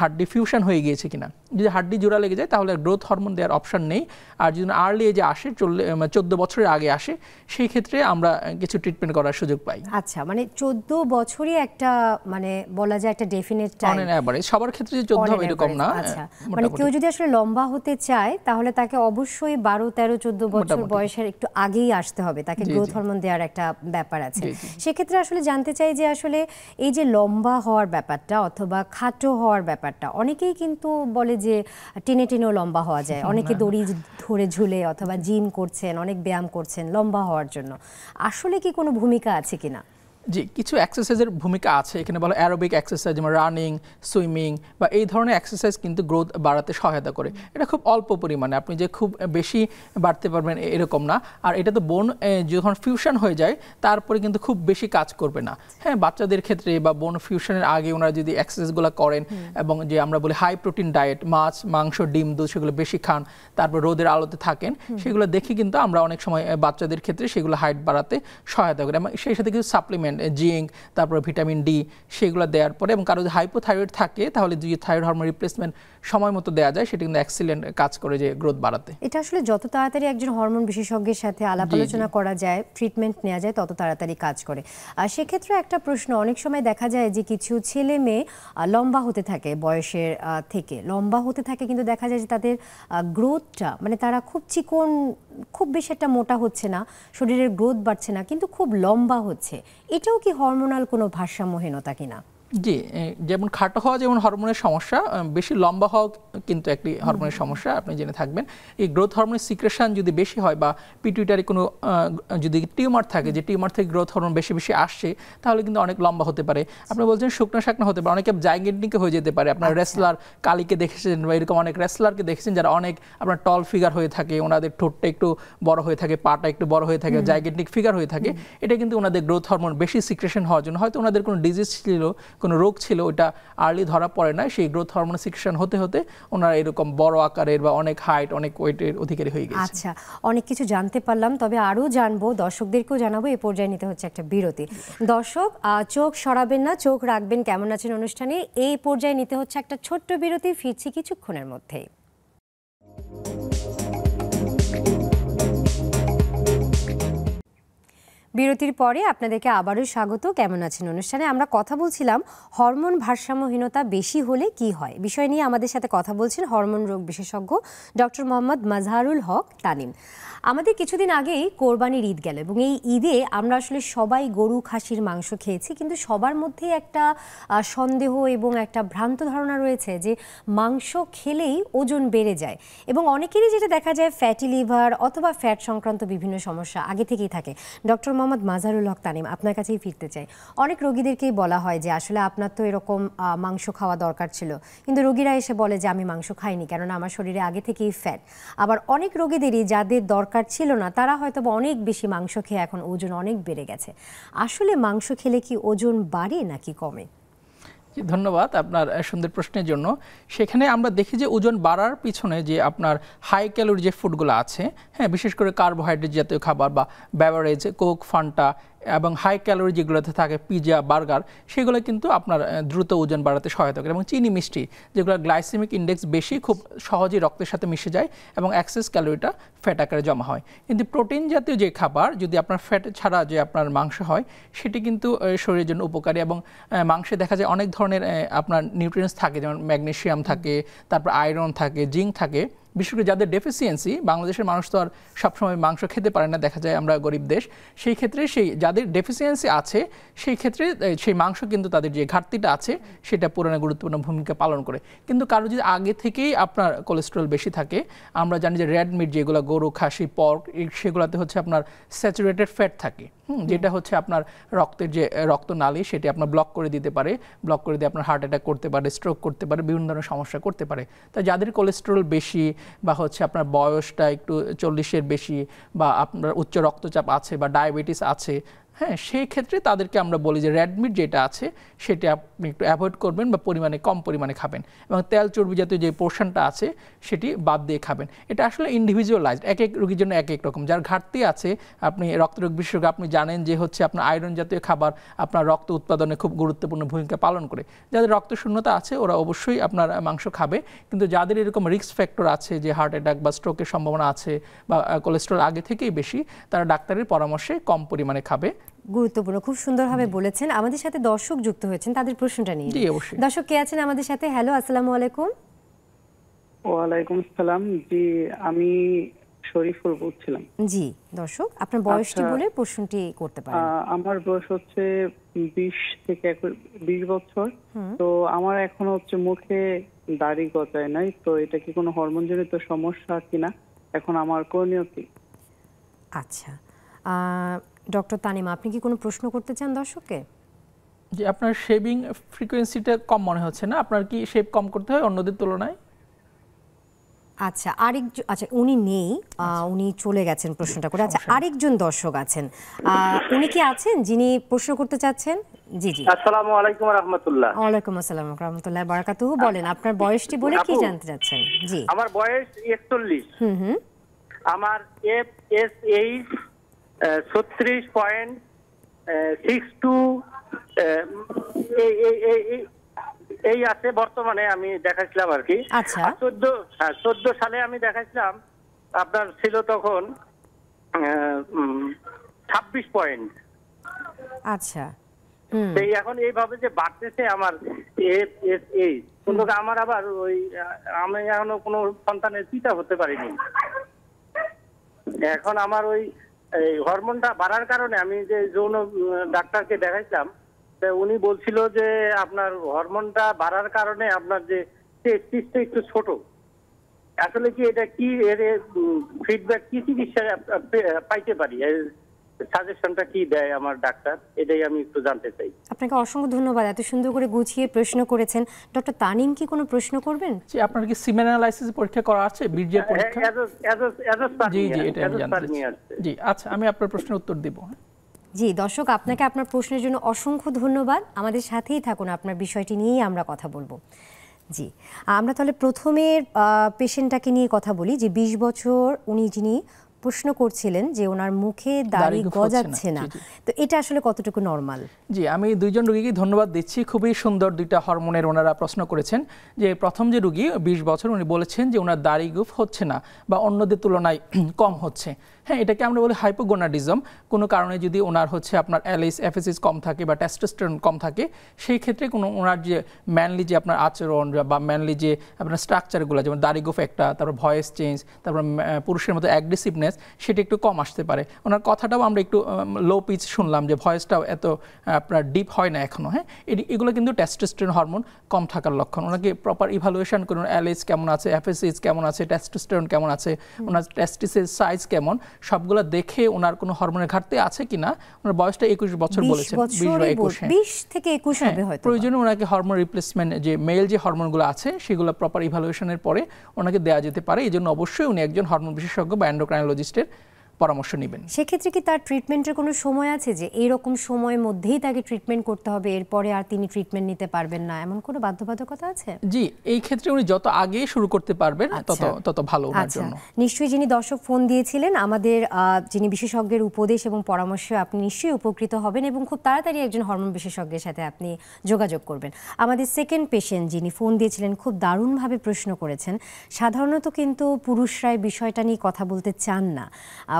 হাড্ডি ফিউশন হয়ে গিয়েছে কিনা যদি হাড্ডি জোড়া লেগে যায় তাহলে গ্রোথ হরমোন দেওয়ার অপশান নেই আর যদি আর্লি এজে আসে চল্লিশ চোদ্দো বছরের আগে আসে সেই ক্ষেত্রে আমরা কিছু ট্রিটমেন্ট করার সুযোগ পাই পাই আচ্ছা মানে 14 বছরই একটা মানে বলা যায় একটা ডেফিনেট টাইম অন এভারেজ সবার ক্ষেত্রে যে 14 হবে এরকম না আচ্ছা হ্যাঁ, মানে কেউ যদি আসলে লম্বা হতে চায় তাহলে তাকে অবশ্যই 12 13 14 বছর বয়সের একটু আগেই আসতে হবে তাকে গ্রোথ হরমোন দেওয়ার একটা ব্যাপার আছে সেই ক্ষেত্রে আসলে জানতে চাই যে আসলে এই যে লম্বা হওয়ার ব্যাপারটা অথবা খাটো হওয়ার ব্যাপারটা অনেকেই কিন্তু বলে যে টিনে টিনেও লম্বা হওয়া যায় অনেকে হ্যাঁ। দড়ি ধরে ঝুলে অথবা জিম করছেন অনেক ব্যায়াম করছেন লম্বা হওয়ার জন্য আসলে কি কোনো ভূমিকা আছে Máquina. জি কিছু এক্সারসাইজের ভূমিকা আছে এখানে বলো অ্যারোবিক এক্সারসাইজ যেমন রানিং সুইমিং বা এই ধরনের এক্সারসাইজ কিন্তু গ্রোথ বাড়াতে সহায়তা করে এটা খুব অল্প পরিমাণে আপনি যে খুব বেশি বাড়তে পারবেন এরকম না আর এটা তো বোন যখন ফিউশন হয়ে যায় তারপরে কিন্তু খুব বেশি কাজ করবে না হ্যাঁ বাচ্চাদের ক্ষেত্রে বা বোন ফিউশনের আগে ওনারা যদি এক্সারসাইজগুলো করেন এবং যে আমরা বলি হাই প্রোটিন ডায়েট মাছ মাংস ডিম দুধ সেগুলো বেশি খান তারপর রোদের আলোতে থাকেন সেগুলো দেখে কিন্তু আমরা অনেক সময় বাচ্চাদের ক্ষেত্রে সেগুলো হাইট বাড়াতে সহায়তা করি এবং সেই সাথে কিছু সাপ্লিমেন্ট জিঙ্ক তারপরে ভিটামিন ডি সেগুলো দেওয়ার পরে এবং কারো যদি হাইপোথাইরয়েড থাকে তাহলে যদি থাইরয়েড হরমোন রিপ্লেসমেন্ট সময় মতো দেওয়া যায় সেটা কিন্তু এক্সিলেন্ট কাজ করে যে গ্রোথ বাড়াতে এটা আসলে যত তাড়াতাড়ি একজন হরমোন বিশেষজ্ঞের সাথে আলাপ আলোচনা করা যায় ট্রিটমেন্ট নেওয়া যায় তত তাড়াতাড়ি কাজ করে আর সেক্ষেত্রে একটা প্রশ্ন অনেক সময় দেখা যায় যে কিছু ছেলে মেয়ে লম্বা হতে থাকে বয়সের থেকে লম্বা হতে থাকে কিন্তু দেখা যায় যে তাদের গ্রোথটা মানে তারা খুব চিকন খুব বেশি একটা মোটা হচ্ছে না শরীরের গ্রোথ বাড়ছে না কিন্তু খুব লম্বা হচ্ছে এটাও কি হরমোনাল কোনো ভারসাম্যহীনতা কিনা জি যেমন খাটো হওয়া যেমন হরমোনের সমস্যা বেশি লম্বা হওয়া কিন্তু একটি হরমোনের সমস্যা আপনি জেনে থাকবেন এই গ্রোথ হরমোনের সিক্রেশন যদি বেশি হয় বা পিটুইটারি কোনো যদি টিউমার থাকে যে টিউমার থেকে গ্রোথ হরমোন বেশি বেশি আসছে তাহলে কিন্তু অনেক লম্বা হতে পারে আপনি বলছেন শুকনো শাকনা হতে পারে অনেকে জাইগেন্টিকে হয়ে যেতে পারে আপনার রেসলার আচ্ছা। কালীকে দেখেছেন বা এরকম অনেক রেসলারকে দেখেছেন যারা অনেক আপনার টল ফিগার হয়ে থাকে ওনাদের ঠোঁটটা একটু বড় হয়ে থাকে পাটা একটু বড় হয়ে থাকে জাইগেন্টিক ফিগার হয়ে থাকে এটা কিন্তু ওনাদের গ্রোথ হরমোন বেশি সিক্রেশন হওয়ার জন্য হয়তো ওনাদের কোনো ডিজিজ ছিল কোনো রোগ ছিল ওটা আর্লি ধরা পড়ে না সেই গ্রোথ হরমোন সিকশন হতে হতে ওনারা এরকম বড় আকারের বা অনেক হাইট অনেক ওয়েটের অধিকারী হয়ে গেছে আচ্ছা অনেক কিছু জানতে পারলাম তবে আরও জানবো দর্শকদেরকেও জানাবো এ পর্যায়ে নিতে হচ্ছে একটা বিরতি দর্শক চোখ সরাবেন না চোখ রাখবেন কেমন আছেন অনুষ্ঠানে এই পর্যায়ে নিতে হচ্ছে একটা ছোট্ট বিরতি ফিরছি কিছুক্ষণের মধ্যেই বিরতির পরে আপনাদেরকে আবারও স্বাগত কেমন আছেন অনুষ্ঠানে আমরা কথা বলছিলাম হরমোন ভারসাম্যহীনতা বেশি হলে কি হয় বিষয় নিয়ে আমাদের সাথে কথা বলছেন হরমোন রোগ বিশেষজ্ঞ ডক্টর মোহাম্মদ মাজহারুল হক তানিম আমাদের কিছুদিন আগেই কোরবানির ঈদ গেল এবং এই ঈদে আমরা আসলে সবাই গরু খাসির মাংস খেয়েছি কিন্তু সবার মধ্যে একটা সন্দেহ এবং একটা ভ্রান্ত ধারণা রয়েছে যে মাংস খেলেই ওজন বেড়ে যায় এবং অনেকেরই যেটা দেখা যায় ফ্যাটি লিভার অথবা ফ্যাট সংক্রান্ত বিভিন্ন সমস্যা আগে থেকেই থাকে ডক্টর মোহাম্মদ মাজারুল হক তানিম আপনার কাছেই ফিরতে চাই অনেক রোগীদেরকেই বলা হয় যে আসলে আপনার তো এরকম মাংস খাওয়া দরকার ছিল কিন্তু রোগীরা এসে বলে যে আমি মাংস খাইনি কেননা আমার শরীরে আগে থেকেই ফ্যাট আবার অনেক রোগীদেরই যাদের দরকার দরকার ছিল না তারা হয়তো বা অনেক বেশি মাংস খেয়ে এখন ওজন অনেক বেড়ে গেছে আসলে মাংস খেলে কি ওজন বাড়ে নাকি কমে ধন্যবাদ আপনার সুন্দর প্রশ্নের জন্য সেখানে আমরা দেখি যে ওজন বাড়ার পিছনে যে আপনার হাই ক্যালোরি যে ফুডগুলো আছে হ্যাঁ বিশেষ করে কার্বোহাইড্রেট জাতীয় খাবার বা ব্যাভারেজ কোক ফান্টা এবং হাই ক্যালোরি যেগুলোতে থাকে পিজা বার্গার সেগুলো কিন্তু আপনার দ্রুত ওজন বাড়াতে সহায়তা করে এবং চিনি মিষ্টি যেগুলো গ্লাইসেমিক ইন্ডেক্স বেশি খুব সহজেই রক্তের সাথে মিশে যায় এবং অ্যাক্সেস ক্যালোরিটা ফ্যাট আকারে জমা হয় কিন্তু প্রোটিন জাতীয় যে খাবার যদি আপনার ফ্যাট ছাড়া যে আপনার মাংস হয় সেটি কিন্তু শরীরের জন্য উপকারী এবং মাংসে দেখা যায় অনেক ধরনের আপনার নিউট্রিয়েন্টস থাকে যেমন ম্যাগনেশিয়াম থাকে তারপর আয়রন থাকে জিঙ্ক থাকে বিশেষ করে যাদের ডেফিসিয়েন্সি বাংলাদেশের মানুষ তো আর সবসময় মাংস খেতে পারে না দেখা যায় আমরা গরিব দেশ সেই ক্ষেত্রে সেই যাদের ডেফিসিয়েন্সি আছে সেই ক্ষেত্রে সেই মাংস কিন্তু তাদের যে ঘাটতিটা আছে সেটা পুরনো গুরুত্বপূর্ণ ভূমিকা পালন করে কিন্তু কারো যদি আগে থেকেই আপনার কোলেস্ট্রল বেশি থাকে আমরা জানি যে রেড মিট যেগুলো গরু খাসি পর্ক সেগুলোতে হচ্ছে আপনার স্যাচুরেটেড ফ্যাট থাকে হুম যেটা হচ্ছে আপনার রক্তের যে রক্ত নালী সেটি আপনার ব্লক করে দিতে পারে ব্লক করে দিয়ে আপনার হার্ট অ্যাটাক করতে পারে স্ট্রোক করতে পারে বিভিন্ন ধরনের সমস্যা করতে পারে তাই যাদের কোলেস্ট্রল বেশি বা হচ্ছে আপনার বয়সটা একটু চল্লিশের বেশি বা আপনার উচ্চ রক্তচাপ আছে বা ডায়াবেটিস আছে হ্যাঁ সেই ক্ষেত্রে তাদেরকে আমরা বলি যে রেডমিট যেটা আছে সেটা আপনি একটু অ্যাভয়েড করবেন বা পরিমাণে কম পরিমাণে খাবেন এবং তেল চর্বি জাতীয় যে পোর্শনটা আছে সেটি বাদ দিয়ে খাবেন এটা আসলে ইন্ডিভিজুয়ালাইজড এক এক রোগীর জন্য এক এক রকম যার ঘাটতি আছে আপনি রক্তরোগ বিশেষজ্ঞ আপনি জানেন যে হচ্ছে আপনার আয়রন জাতীয় খাবার আপনার রক্ত উৎপাদনে খুব গুরুত্বপূর্ণ ভূমিকা পালন করে যাদের রক্ত শূন্যতা আছে ওরা অবশ্যই আপনার মাংস খাবে কিন্তু যাদের এরকম রিস্ক ফ্যাক্টর আছে যে হার্ট অ্যাটাক বা স্ট্রোকের সম্ভাবনা আছে বা কোলেস্ট্রল আগে থেকেই বেশি তারা ডাক্তারের পরামর্শে কম পরিমাণে খাবে গুরুত্বপূর্ণ খুব সুন্দরভাবে বলেছেন আমাদের সাথে দর্শক যুক্ত হয়েছেন তাদের প্রশ্নটা নিয়ে দর্শক কে আছেন আমাদের সাথে হ্যালো আসসালামু আলাইকুম ওয়ালাইকুম আসসালাম জি আমি শরীফুল বলছিলাম জি দর্শক আপনার বয়সটি আচ্ছা। বলে প্রশ্নটি করতে পারেন আমার বয়স হচ্ছে 20 থেকে 20 বছর তো আমার এখন হচ্ছে মুখে দাড়ি গজায় নাই তো এটা কি কোনো হরমোনজনিত সমস্যা কিনা এখন আমার করণীয় কি আচ্ছা ডক্টর তানিমা আপনি কি কোনো প্রশ্ন করতে চান দর্শককে যে আপনার শেভিং ফ্রিকোয়েন্সিটা কম মনে হচ্ছে না আপনার কি শেভ কম করতে হয় অন্যদের তুলনায় আচ্ছা আরেক আচ্ছা উনি নেই আচ্ছা। উনি চলে গেছেন প্রশ্নটা করে আচ্ছা আরেকজন দর্শক আছেন উনি কি আছেন যিনি প্রশ্ন করতে চাচ্ছেন জি জি আসসালামু আলাইকুম রাহমাতুল্লাহ আসসালাম বলেন আপনার বয়সটি বলে কি জানতে চাচ্ছেন জি আমার বয়স 41 হুম হুম আমার এফ এস এইচ ছত্রিশ পয়েন্ট সিক্স টু এই আছে বর্তমানে আমি দেখাছিলাম আর কি আচ্ছা। চোদ্দ হ্যাঁ চোদ্দ সালে আমি দেখাচ্ছিলাম আপনার ছিল তখন ছাব্বিশ পয়েন্ট আচ্ছা সেই এখন এইভাবে যে বাড়তেছে আমার এই কিন্তু আমার আবার ওই আমি এখনো কোনো সন্তানের পিতা হতে পারিনি এখন আমার ওই এই হরমোনটা বাড়ার কারণে আমি যে যৌন ডাক্তারকে দেখাইছিলাম উনি বলছিল যে আপনার হরমোনটা বাড়ার কারণে আপনার যে টেস্টিসটা একটু ছোট আসলে কি এটা কি এর ফিডব্যাক কি চিকিৎসা পাইতে পারি সাজেশনটা কি দেয় আমার ডাক্তার এটাই আমি একটু জানতে চাই আপনাকে অসংখ্য ধন্যবাদ এত সুন্দর করে গুছিয়ে প্রশ্ন করেছেন ডক্টর তানিম কি কোনো প্রশ্ন করবেন জি আপনার কি সিমেন অ্যানালাইসিস পরীক্ষা করা আছে বীর্যের হ্যাঁ, পরীক্ষা জি জি এটা আমি জানতে জি আচ্ছা আমি আপনার প্রশ্নের উত্তর হ্যাঁ? জি দর্শক আপনাকে আপনার প্রশ্নের জন্য অসংখ্য ধন্যবাদ আমাদের সাথেই থাকুন আপনার বিষয়টি নিয়েই আমরা কথা বলবো জি আমরা তাহলে প্রথমের পেশেন্টটাকে নিয়ে কথা বলি যে বিশ বছর উনি যিনি প্রশ্ন করছিলেন যে ওনার মুখে দাড়ি গজাচ্ছে না তো এটা আসলে কতটুকু নর্মাল জি আমি দুইজন রুগীকে ধন্যবাদ দিচ্ছি খুবই সুন্দর দুইটা হরমোনের ওনারা প্রশ্ন করেছেন যে প্রথম যে রুগী বিশ বছর উনি বলেছেন যে ওনার দাড়ি গুফ হচ্ছে না বা অন্যদের তুলনায় কম হচ্ছে হ্যাঁ এটাকে আমরা বলি হাইপোগোনাডিজম কোনো কারণে যদি ওনার হচ্ছে আপনার অ্যালিস অ্যাফেসিস কম থাকে বা টেস্টোস্টেরন কম থাকে সেই ক্ষেত্রে কোনো ওনার যে ম্যানলি যে আপনার আচরণ বা ম্যানলি যে আপনার স্ট্রাকচারগুলো যেমন দাড়িগো একটা তারপর ভয়েস চেঞ্জ তারপর পুরুষের মতো অ্যাগ্রেসিভনেস সেটা একটু কম আসতে পারে ওনার কথাটাও আমরা একটু লো পিচ শুনলাম যে ভয়েসটাও এত আপনার ডিপ হয় না এখনও হ্যাঁ এটি এগুলো কিন্তু টেস্টোস্টেরন হরমোন কম থাকার লক্ষণ ওনাকে প্রপার ইভালুয়েশন করুন অ্যালিস কেমন আছে অ্যাফেসিস কেমন আছে টেস্টোস্টেরন কেমন আছে ওনার টেস্টিসের সাইজ কেমন সবগুলো দেখে ওনার কোনো হরমোনের ঘাটতি আছে কিনা ওনার বয়সটা একুশ বছর বলেছেন বিশ বা একুশ থেকে একুশ হ্যাঁ, প্রয়োজনে ওনাকে হরমোন রিপ্লেসমেন্ট যে মেল যে হরমোনগুলো আছে সেগুলো প্রপার ইভালুয়েশনের পরে ওনাকে দেওয়া যেতে পারে এই জন্য অবশ্যই উনি একজন হরমোন বিশেষজ্ঞ বা অ্যান্ডোক্রাইনোলজিস্টের পরামর্শ নেবেন সেক্ষেত্রে কি তার ট্রিটমেন্টের কোনো সময় আছে যে এইরকম সময়ের মধ্যেই তাকে ট্রিটমেন্ট করতে হবে এরপরে আর তিনি ট্রিটমেন্ট নিতে পারবেন না এমন কোনো বাধ্যবাধকতা আছে জি এই ক্ষেত্রে উনি যত আগে শুরু করতে পারবেন আচ্ছা। তত তত ভালো ওনার আচ্ছা। জন্য নিশ্চয়ই যিনি দর্শক ফোন দিয়েছিলেন আমাদের যিনি বিশেষজ্ঞের উপদেশ এবং পরামর্শে আপনি নিশ্চয়ই উপকৃত হবেন এবং খুব তাড়াতাড়ি একজন হরমোন বিশেষজ্ঞের সাথে আপনি যোগাযোগ করবেন আমাদের সেকেন্ড পেশেন্ট যিনি ফোন দিয়েছিলেন খুব দারুণভাবে প্রশ্ন করেছেন সাধারণত কিন্তু পুরুষরাই বিষয়টা নিয়ে কথা বলতে চান না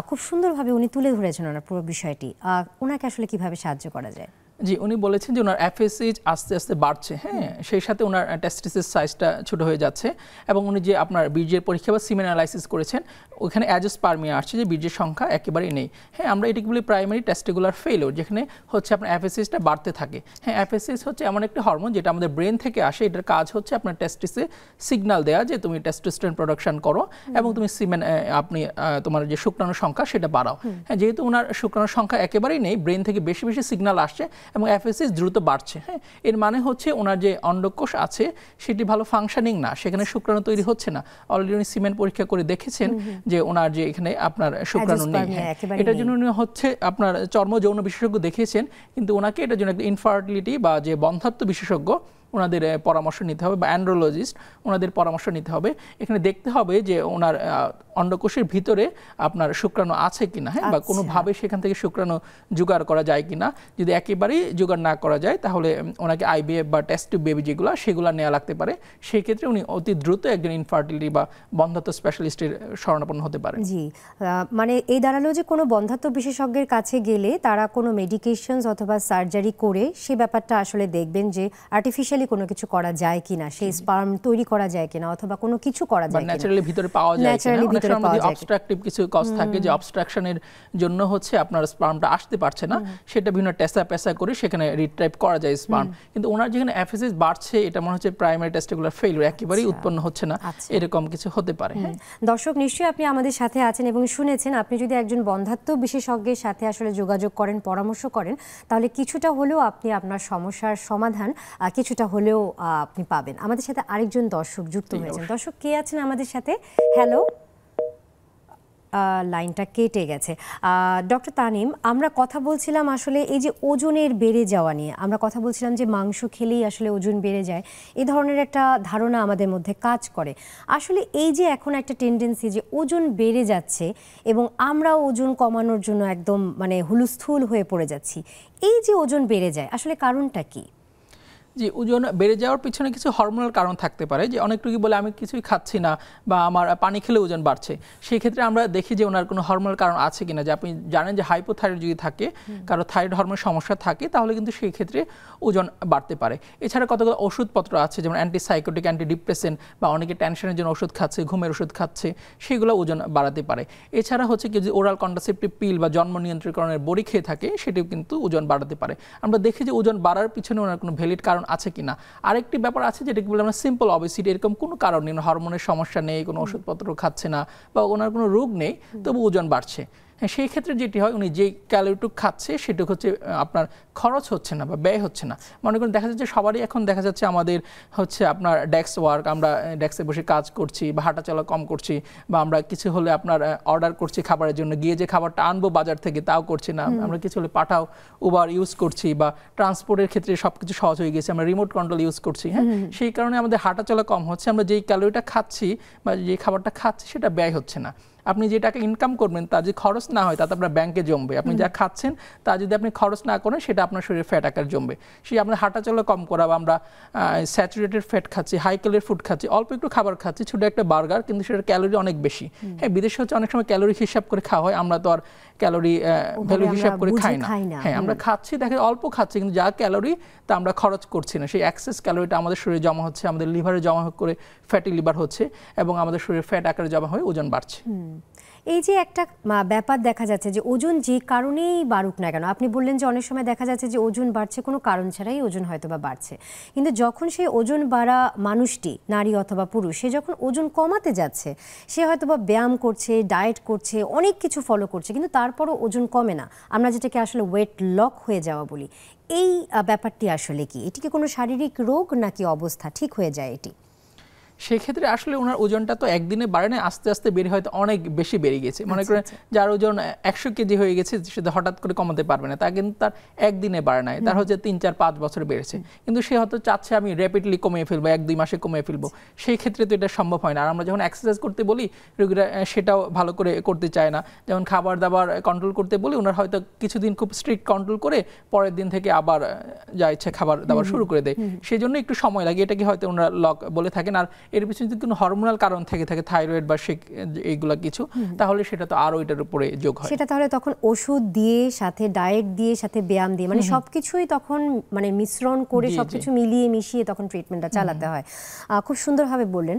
খুব সুন্দরভাবে উনি তুলে ধরেছেন ওনার পুরো বিষয়টি ওনাকে আসলে কিভাবে সাহায্য করা যায় জি উনি বলেছেন যে ওনার অ্যাফেসিজ আস্তে আস্তে বাড়ছে হ্যাঁ সেই সাথে ওনার টেস্টিসের সাইজটা ছোট হয়ে যাচ্ছে এবং উনি যে আপনার বীর্যের পরীক্ষা বা সিমেন অ্যানালাইসিস করেছেন ওখানে অ্যাজোস্পার্মিয়া আসছে যে বীর্যের সংখ্যা একেবারেই নেই হ্যাঁ আমরা এটিকে বলি প্রাইমারি টেস্টিকুলার ফেলোর যেখানে হচ্ছে আপনার অ্যাফেসিসটা বাড়তে থাকে হ্যাঁ অ্যাফেসিস হচ্ছে এমন একটি হরমোন যেটা আমাদের ব্রেন থেকে আসে এটার কাজ হচ্ছে আপনার টেস্টিসে সিগনাল দেওয়া যে তুমি টেস্টোস্টেরন প্রোডাকশন করো এবং তুমি সিমেন আপনি তোমার যে শুক্রাণুর সংখ্যা সেটা বাড়াও হ্যাঁ যেহেতু ওনার শুক্রাণুর সংখ্যা একেবারেই নেই ব্রেন থেকে বেশি বেশি সিগনাল আসছে এবং অ্যাফেসিস দ্রুত বাড়ছে হ্যাঁ এর মানে হচ্ছে ওনার যে অন্ডকোষ আছে সেটি ভালো ফাংশনিং না সেখানে শুক্রাণু তৈরি হচ্ছে না অলরেডি উনি সিমেন্ট পরীক্ষা করে দেখেছেন যে ওনার যে এখানে আপনার শুক্রাণু নেই হ্যাঁ, হ্যাঁ, এটার জন্য উনি হচ্ছে আপনার চর্ম যৌন বিশেষজ্ঞ দেখিয়েছেন কিন্তু ওনাকে এটার জন্য ইনফার্টিলিটি বা যে বন্ধাত্ম বিশেষজ্ঞ ওনাদের পরামর্শ নিতে হবে বা অ্যান্ড্রোলজিস্ট ওনাদের পরামর্শ নিতে হবে এখানে দেখতে হবে যে ওনার অন্ডকোষের ভিতরে আপনার শুক্রাণু আছে কিনা হ্যাঁ বা আচ্ছা। কোনোভাবে সেখান থেকে শুক্রাণু জোগাড় করা যায় কিনা যদি একেবারেই জোগাড় না করা যায় তাহলে ওনাকে আইবিএফ বা টেস্ট বেবি যেগুলো সেগুলো নেওয়া লাগতে পারে সেই ক্ষেত্রে উনি অতি দ্রুত একজন ইনফার্টিলিটি বা বন্ধাত্ব স্পেশালিস্টের শরণাপন্ন হতে পারে জি মানে এই দাঁড়ালো যে কোনো বন্ধাত্ব বিশেষজ্ঞের কাছে গেলে তারা কোনো মেডিকেশনস অথবা সার্জারি করে সে ব্যাপারটা আসলে দেখবেন যে আর্টিফিশিয়াল আর্টিফিশিয়ালি কোনো কিছু করা যায় কিনা সেই স্পার্ম তৈরি করা যায় কিনা অথবা কোনো কিছু করা যায় ন্যাচারালি মানে ভিতরে পাওয়া যায় ন্যাচারালি ভিতরে পাওয়া যায় অবস্ট্রাকটিভ কিছু কজ থাকে যে অবস্ট্রাকশনের জন্য হচ্ছে আপনার স্পার্মটা আসতে পারছে না সেটা বিভিন্ন টেসা পেসা করে সেখানে রিট্রাইভ করা যায় স্পার্ম কিন্তু ওনার যেখানে এফএসএস বাড়ছে এটা মনে হচ্ছে প্রাইমারি টেস্টিকুলার ফেলিউর একেবারেই আচ্ছা। উৎপন্ন হচ্ছে না আচ্ছা। এরকম কিছু হতে পারে হ্যাঁ? দর্শক নিশ্চয়ই আপনি আমাদের সাথে আছেন এবং শুনেছেন আপনি যদি একজন বন্ধাত্ম বিশেষজ্ঞের সাথে আসলে যোগাযোগ করেন পরামর্শ করেন তাহলে কিছুটা হলেও আপনি আপনার সমস্যার সমাধান কিছুটা হলেও আপনি পাবেন আমাদের সাথে আরেকজন দর্শক যুক্ত হয়েছেন দর্শক কে আছেন আমাদের সাথে হ্যালো লাইনটা কেটে গেছে ডক্টর তানিম আমরা কথা বলছিলাম আসলে এই যে ওজনের বেড়ে যাওয়া নিয়ে আমরা কথা বলছিলাম যে মাংস খেলেই আসলে ওজন বেড়ে যায় এ ধরনের একটা ধারণা আমাদের মধ্যে কাজ করে আসলে এই যে এখন একটা টেন্ডেন্সি যে ওজন বেড়ে যাচ্ছে এবং আমরা ওজন কমানোর জন্য একদম মানে হুলুস্থুল হয়ে পড়ে যাচ্ছি এই যে ওজন বেড়ে যায় আসলে কারণটা কী যে ওজন বেড়ে যাওয়ার পিছনে কিছু হরমোনাল কারণ থাকতে পারে যে অনেক রুগী বলে আমি কিছুই খাচ্ছি না বা আমার পানি খেলে ওজন বাড়ছে সেই ক্ষেত্রে আমরা দেখি যে ওনার কোনো হরমোনাল কারণ আছে কিনা যে আপনি জানেন যে হাইপোথাইরয়েড যদি থাকে কারো থাইরয়েড হরমোনের সমস্যা থাকে তাহলে কিন্তু সেই ক্ষেত্রে ওজন বাড়তে পারে এছাড়া কতগুলো ওষুধপত্র আছে যেমন অ্যান্টিসাইকোটিক ডিপ্রেশন বা অনেকে টেনশনের জন্য ওষুধ খাচ্ছে ঘুমের ওষুধ খাচ্ছে সেগুলো ওজন বাড়াতে পারে এছাড়া হচ্ছে কি যে ওরাল কন্ট্রাসেপ্টিভ পিল বা জন্ম নিয়ন্ত্রণকরণের বড়ি খেয়ে থাকে সেটিও কিন্তু ওজন বাড়াতে পারে আমরা দেখি যে ওজন বাড়ার পিছনে ওনার কোনো ভ্যালিড কারণ আছে কি না আরেকটি ব্যাপার আছে কি বলে আমরা সিম্পল অবেসিটি এরকম কোনো কারণ নেই হরমোনের সমস্যা নেই কোনো ওষুধপত্র খাচ্ছে না বা ওনার কোনো রোগ নেই তবু ওজন বাড়ছে হ্যাঁ, সেই ক্ষেত্রে যেটি হয় উনি যেই ক্যালোরিটুক খাচ্ছে সেটুকু হচ্ছে আপনার খরচ হচ্ছে না বা ব্যয় হচ্ছে না মনে করেন দেখা যাচ্ছে সবারই এখন দেখা যাচ্ছে আমাদের হচ্ছে আপনার ডেস্ক ওয়ার্ক আমরা ডেক্সে বসে কাজ করছি বা হাঁটা চলা কম করছি বা আমরা কিছু হলে আপনার অর্ডার করছি খাবারের জন্য গিয়ে যে খাবারটা আনবো বাজার থেকে তাও করছি না আমরা কিছু হলে পাঠাও উবার ইউজ করছি বা ট্রান্সপোর্টের ক্ষেত্রে সব কিছু সহজ হয়ে গেছে আমরা রিমোট কন্ট্রোল ইউজ করছি হ্যাঁ সেই কারণে আমাদের হাঁটা চলা কম হচ্ছে আমরা যেই ক্যালোরিটা খাচ্ছি বা যে খাবারটা খাচ্ছি সেটা ব্যয় হচ্ছে না আপনি যে টাকা ইনকাম করবেন তা যদি খরচ না হয় তাতে আপনার ব্যাংকে জমবে আপনি যা খাচ্ছেন তা যদি আপনি খরচ না করেন সেটা আপনার শরীরে ফ্যাট আকার জমবে সেই আপনার হাঁটাচলা কম করা বা আমরা স্যাচুরেটেড ফ্যাট খাচ্ছি হাই ক্যালোরি ফুড খাচ্ছি অল্প একটু খাবার খাচ্ছি ছোটো একটা বার্গার কিন্তু সেটার ক্যালোরি অনেক বেশি হ্যাঁ বিদেশে হচ্ছে অনেক সময় ক্যালোরি হিসাব করে খাওয়া হয় আমরা তো আর ক্যালোরি ভ্যালু হিসাব করে খাই না হ্যাঁ আমরা খাচ্ছি দেখে অল্প খাচ্ছি কিন্তু যা ক্যালোরি তা আমরা খরচ করছি না সেই অ্যাক্সেস ক্যালোরিটা আমাদের শরীরে জমা হচ্ছে আমাদের লিভারে জমা করে ফ্যাটি লিভার হচ্ছে এবং আমাদের শরীরে ফ্যাট আকারে জমা হয়ে ওজন বাড়ছে এই যে একটা ব্যাপার দেখা যাচ্ছে যে ওজন যে কারণেই বাড়ুক না কেন আপনি বললেন যে অনেক সময় দেখা যাচ্ছে যে ওজন বাড়ছে কোনো কারণ ছাড়াই ওজন হয়তো বা বাড়ছে কিন্তু যখন সেই ওজন বাড়া মানুষটি নারী অথবা পুরুষ সে যখন ওজন কমাতে যাচ্ছে সে হয়তো বা ব্যায়াম করছে ডায়েট করছে অনেক কিছু ফলো করছে কিন্তু তারপরও ওজন কমে না আমরা যেটাকে আসলে ওয়েট লক হয়ে যাওয়া বলি এই ব্যাপারটি আসলে কি এটিকে কোনো শারীরিক রোগ নাকি অবস্থা ঠিক হয়ে যায় এটি সেক্ষেত্রে আসলে ওনার ওজনটা তো একদিনে বাড়ে না আস্তে আস্তে বেড়ে হয়তো অনেক বেশি বেড়ে গেছে মনে আচ্ছা, করেন আচ্ছা। যার ওজন একশো কেজি হয়ে গেছে সেটা হঠাৎ করে কমাতে পারবে না তা কিন্তু তার একদিনে বাড়ে নাই তার হচ্ছে তিন চার পাঁচ বছর বেড়েছে কিন্তু সে হয়তো চাচ্ছে আমি র্যাপিডলি কমিয়ে ফেলবো এক দুই মাসে কমিয়ে ফেলবো আচ্ছা। সেই ক্ষেত্রে তো এটা সম্ভব হয় না আর আমরা যখন এক্সারসাইজ করতে বলি রোগীরা সেটাও ভালো করে করতে চায় না যেমন খাবার দাবার কন্ট্রোল করতে বলি ওনার হয়তো কিছুদিন খুব স্ট্রিক্ট কন্ট্রোল করে পরের দিন থেকে আবার যা ইচ্ছে খাবার দাবার শুরু করে দেয় সেই জন্য একটু সময় লাগে এটাকে হয়তো ওনারা লক বলে থাকেন আর এর পিছনে যদি কোনো হরমোনাল কারণ থেকে থাকে থাইরয়েড বা এইগুলো কিছু তাহলে সেটা তো আরও এটার উপরে যোগ হয় সেটা তাহলে তখন ওষুধ দিয়ে সাথে ডায়েট দিয়ে সাথে ব্যায়াম দিয়ে মানে সব কিছুই তখন মানে মিশ্রণ করে সব কিছু মিলিয়ে মিশিয়ে তখন ট্রিটমেন্টটা চালাতে হয় খুব সুন্দরভাবে বললেন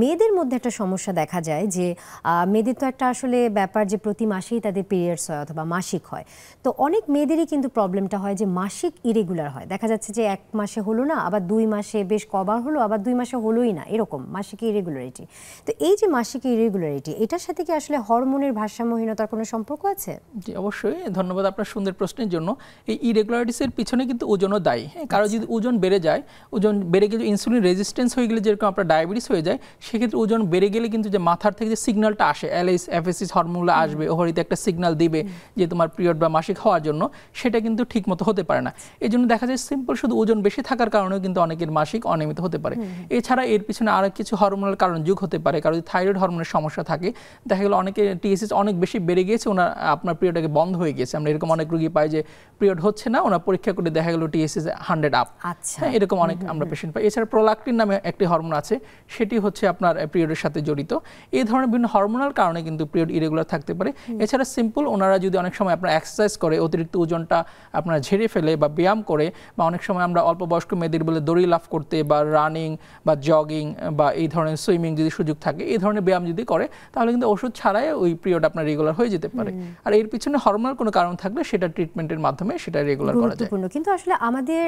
মেয়েদের মধ্যে একটা সমস্যা দেখা যায় যে মেয়েদের তো একটা আসলে ব্যাপার যে প্রতি মাসেই তাদের পিরিয়ডস হয় অথবা মাসিক হয় তো অনেক মেয়েদেরই কিন্তু প্রবলেমটা হয় যে মাসিক ইরেগুলার হয় দেখা যাচ্ছে যে এক মাসে হলো না আবার দুই মাসে বেশ কবার হলো আবার দুই মাসে হলোই না এরকম মাসিক ইরেগুলারিটি তো এই যে মাসিক ইরেগুলারিটি এটার সাথে কি আসলে হরমোনের ভারসাম্যহীনতার কোনো সম্পর্ক আছে জি অবশ্যই ধন্যবাদ আপনার সুন্দর প্রশ্নের জন্য এই ইরেগুলারিটিসের পিছনে কিন্তু ওজনও দায়ী হ্যাঁ কারো আচ্ছা। যদি ওজন বেড়ে যায় ওজন বেড়ে গেলে ইনসুলিন রেজিস্ট্যান্স হয়ে গেলে যেরকম আপনার ডায়াবেটিস হয়ে যায় সেক্ষেত্রে ওজন বেড়ে গেলে কিন্তু যে মাথার থেকে যে সিগনালটা আসে এলএস এফএসিস হরমোনগুলো আসবে ওভারিতে একটা সিগনাল দিবে যে তোমার পিরিয়ড বা মাসিক হওয়ার জন্য সেটা কিন্তু ঠিক মতো হতে পারে না আচ্ছা। এই জন্য দেখা যায় সিম্পল শুধু ওজন বেশি থাকার কারণেও কিন্তু অনেকের মাসিক অনিয়মিত হতে পারে এছাড়া এর পিছনে বিভিন্ন আরও কিছু হরমোনাল কারণ যোগ হতে পারে কারণ যদি থাইরয়েড হরমোনের সমস্যা থাকে দেখা গেলো অনেকে টিএসএস অনেক বেশি বেড়ে গিয়েছে ওনার আপনার পিরিয়ডটাকে বন্ধ হয়ে গেছে আমরা এরকম অনেক রুগী পাই যে পিরিয়ড হচ্ছে না ওনার পরীক্ষা করে দেখা গেলো টিএসএস হান্ড্রেড আপ হ্যাঁ এরকম অনেক আমরা পেশেন্ট পাই এছাড়া প্রোলাক্টিন নামে একটি হরমোন আছে সেটি হচ্ছে আপনার পিরিয়ডের সাথে জড়িত এই ধরনের বিভিন্ন হরমোনাল কারণে কিন্তু পিরিয়ড ইরেগুলার থাকতে পারে এছাড়া সিম্পল ওনারা যদি অনেক সময় আপনার এক্সারসাইজ করে অতিরিক্ত ওজনটা আপনার ঝেড়ে ফেলে বা ব্যায়াম করে বা অনেক সময় আমরা অল্প বয়স্ক মেয়েদের বলে দড়ি লাভ করতে বা রানিং বা জগিং বা এই ধরনের সুইমিং যদি সুযোগ থাকে এই ধরনের ব্যায়াম যদি করে তাহলে কিন্তু ওষুধ ছাড়াই ওই পিরিয়ড আপনার রেগুলার হয়ে যেতে পারে আর এর পিছনে হরমোনাল কোনো কারণ থাকলে সেটা ট্রিটমেন্টের মাধ্যমে সেটা রেগুলার করা যায় কিন্তু আসলে আমাদের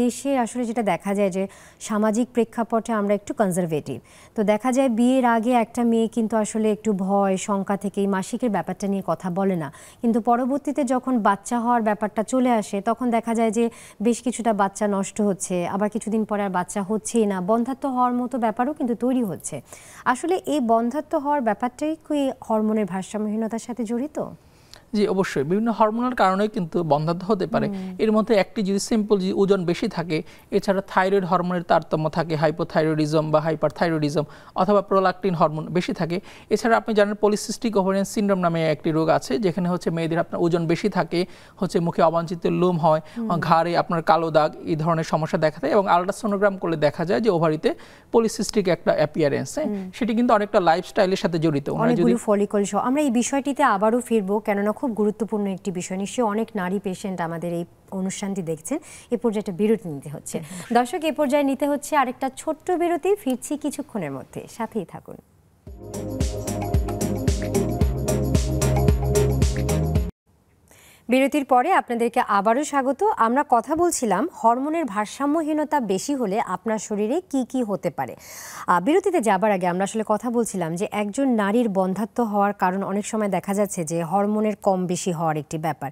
দেশে আসলে যেটা দেখা যায় যে সামাজিক প্রেক্ষাপটে আমরা একটু কনজারভেটিভ তো দেখা যায় বিয়ের আগে একটা মেয়ে কিন্তু আসলে একটু ভয় শঙ্কা থেকে এই মাসিকের ব্যাপারটা নিয়ে কথা বলে না কিন্তু পরবর্তীতে যখন বাচ্চা হওয়ার ব্যাপারটা চলে আসে তখন দেখা যায় যে বেশ কিছুটা বাচ্চা নষ্ট হচ্ছে আবার কিছুদিন পরে আর বাচ্চা হচ্ছেই না বন্ধাত্ম হওয়ার মতো ব্যাপার ব্যাপারও কিন্তু তৈরি হচ্ছে আসলে এই বন্ধাত্ম হওয়ার ব্যাপারটাই কি হরমোনের ভারসাম্যহীনতার সাথে জড়িত যে অবশ্যই বিভিন্ন হরমোনাল কারণে কিন্তু বন্ধাত্ম হতে পারে এর মধ্যে একটি যদি সিম্পল যদি ওজন বেশি থাকে এছাড়া থাইরয়েড হরমোনের তারতম্য থাকে হাইপোথাইরয়েডিজম বা হাইপারথাইরয়েডিজম অথবা প্রোলাকটিন হরমোন বেশি থাকে এছাড়া আপনি জানেন পলিসিস্টিক ওভারিয়ান সিন্ড্রোম নামে একটি রোগ আছে যেখানে হচ্ছে মেয়েদের আপনার ওজন বেশি থাকে হচ্ছে মুখে অবাঞ্ছিত লোম হয় ঘাড়ে আপনার কালো দাগ এই ধরনের সমস্যা দেখা দেয় এবং আলট্রাসোনোগ্রাম করলে দেখা যায় যে ওভারিতে পলিসিস্টিক একটা অ্যাপিয়ারেন্স সেটি কিন্তু অনেকটা লাইফস্টাইলের সাথে জড়িত আমরা এই বিষয়টিতে আবারও ফিরবো কেননা খুব গুরুত্বপূর্ণ একটি বিষয় নিশ্চয়ই অনেক নারী পেশেন্ট আমাদের এই অনুষ্ঠানটি দেখছেন এ পর্যায়ে একটা বিরতি নিতে হচ্ছে দর্শক এ পর্যায়ে নিতে হচ্ছে আরেকটা ছোট্ট বিরতি ফিরছি কিছুক্ষণের মধ্যে সাথেই থাকুন বিরতির পরে আপনাদেরকে আবারও স্বাগত আমরা কথা বলছিলাম হরমোনের ভারসাম্যহীনতা বেশি হলে আপনার শরীরে কি কি হতে পারে বিরতিতে যাবার আগে আমরা আসলে কথা বলছিলাম যে একজন নারীর বন্ধাত্ম হওয়ার কারণ অনেক সময় দেখা যাচ্ছে যে হরমোনের কম বেশি হওয়ার একটি ব্যাপার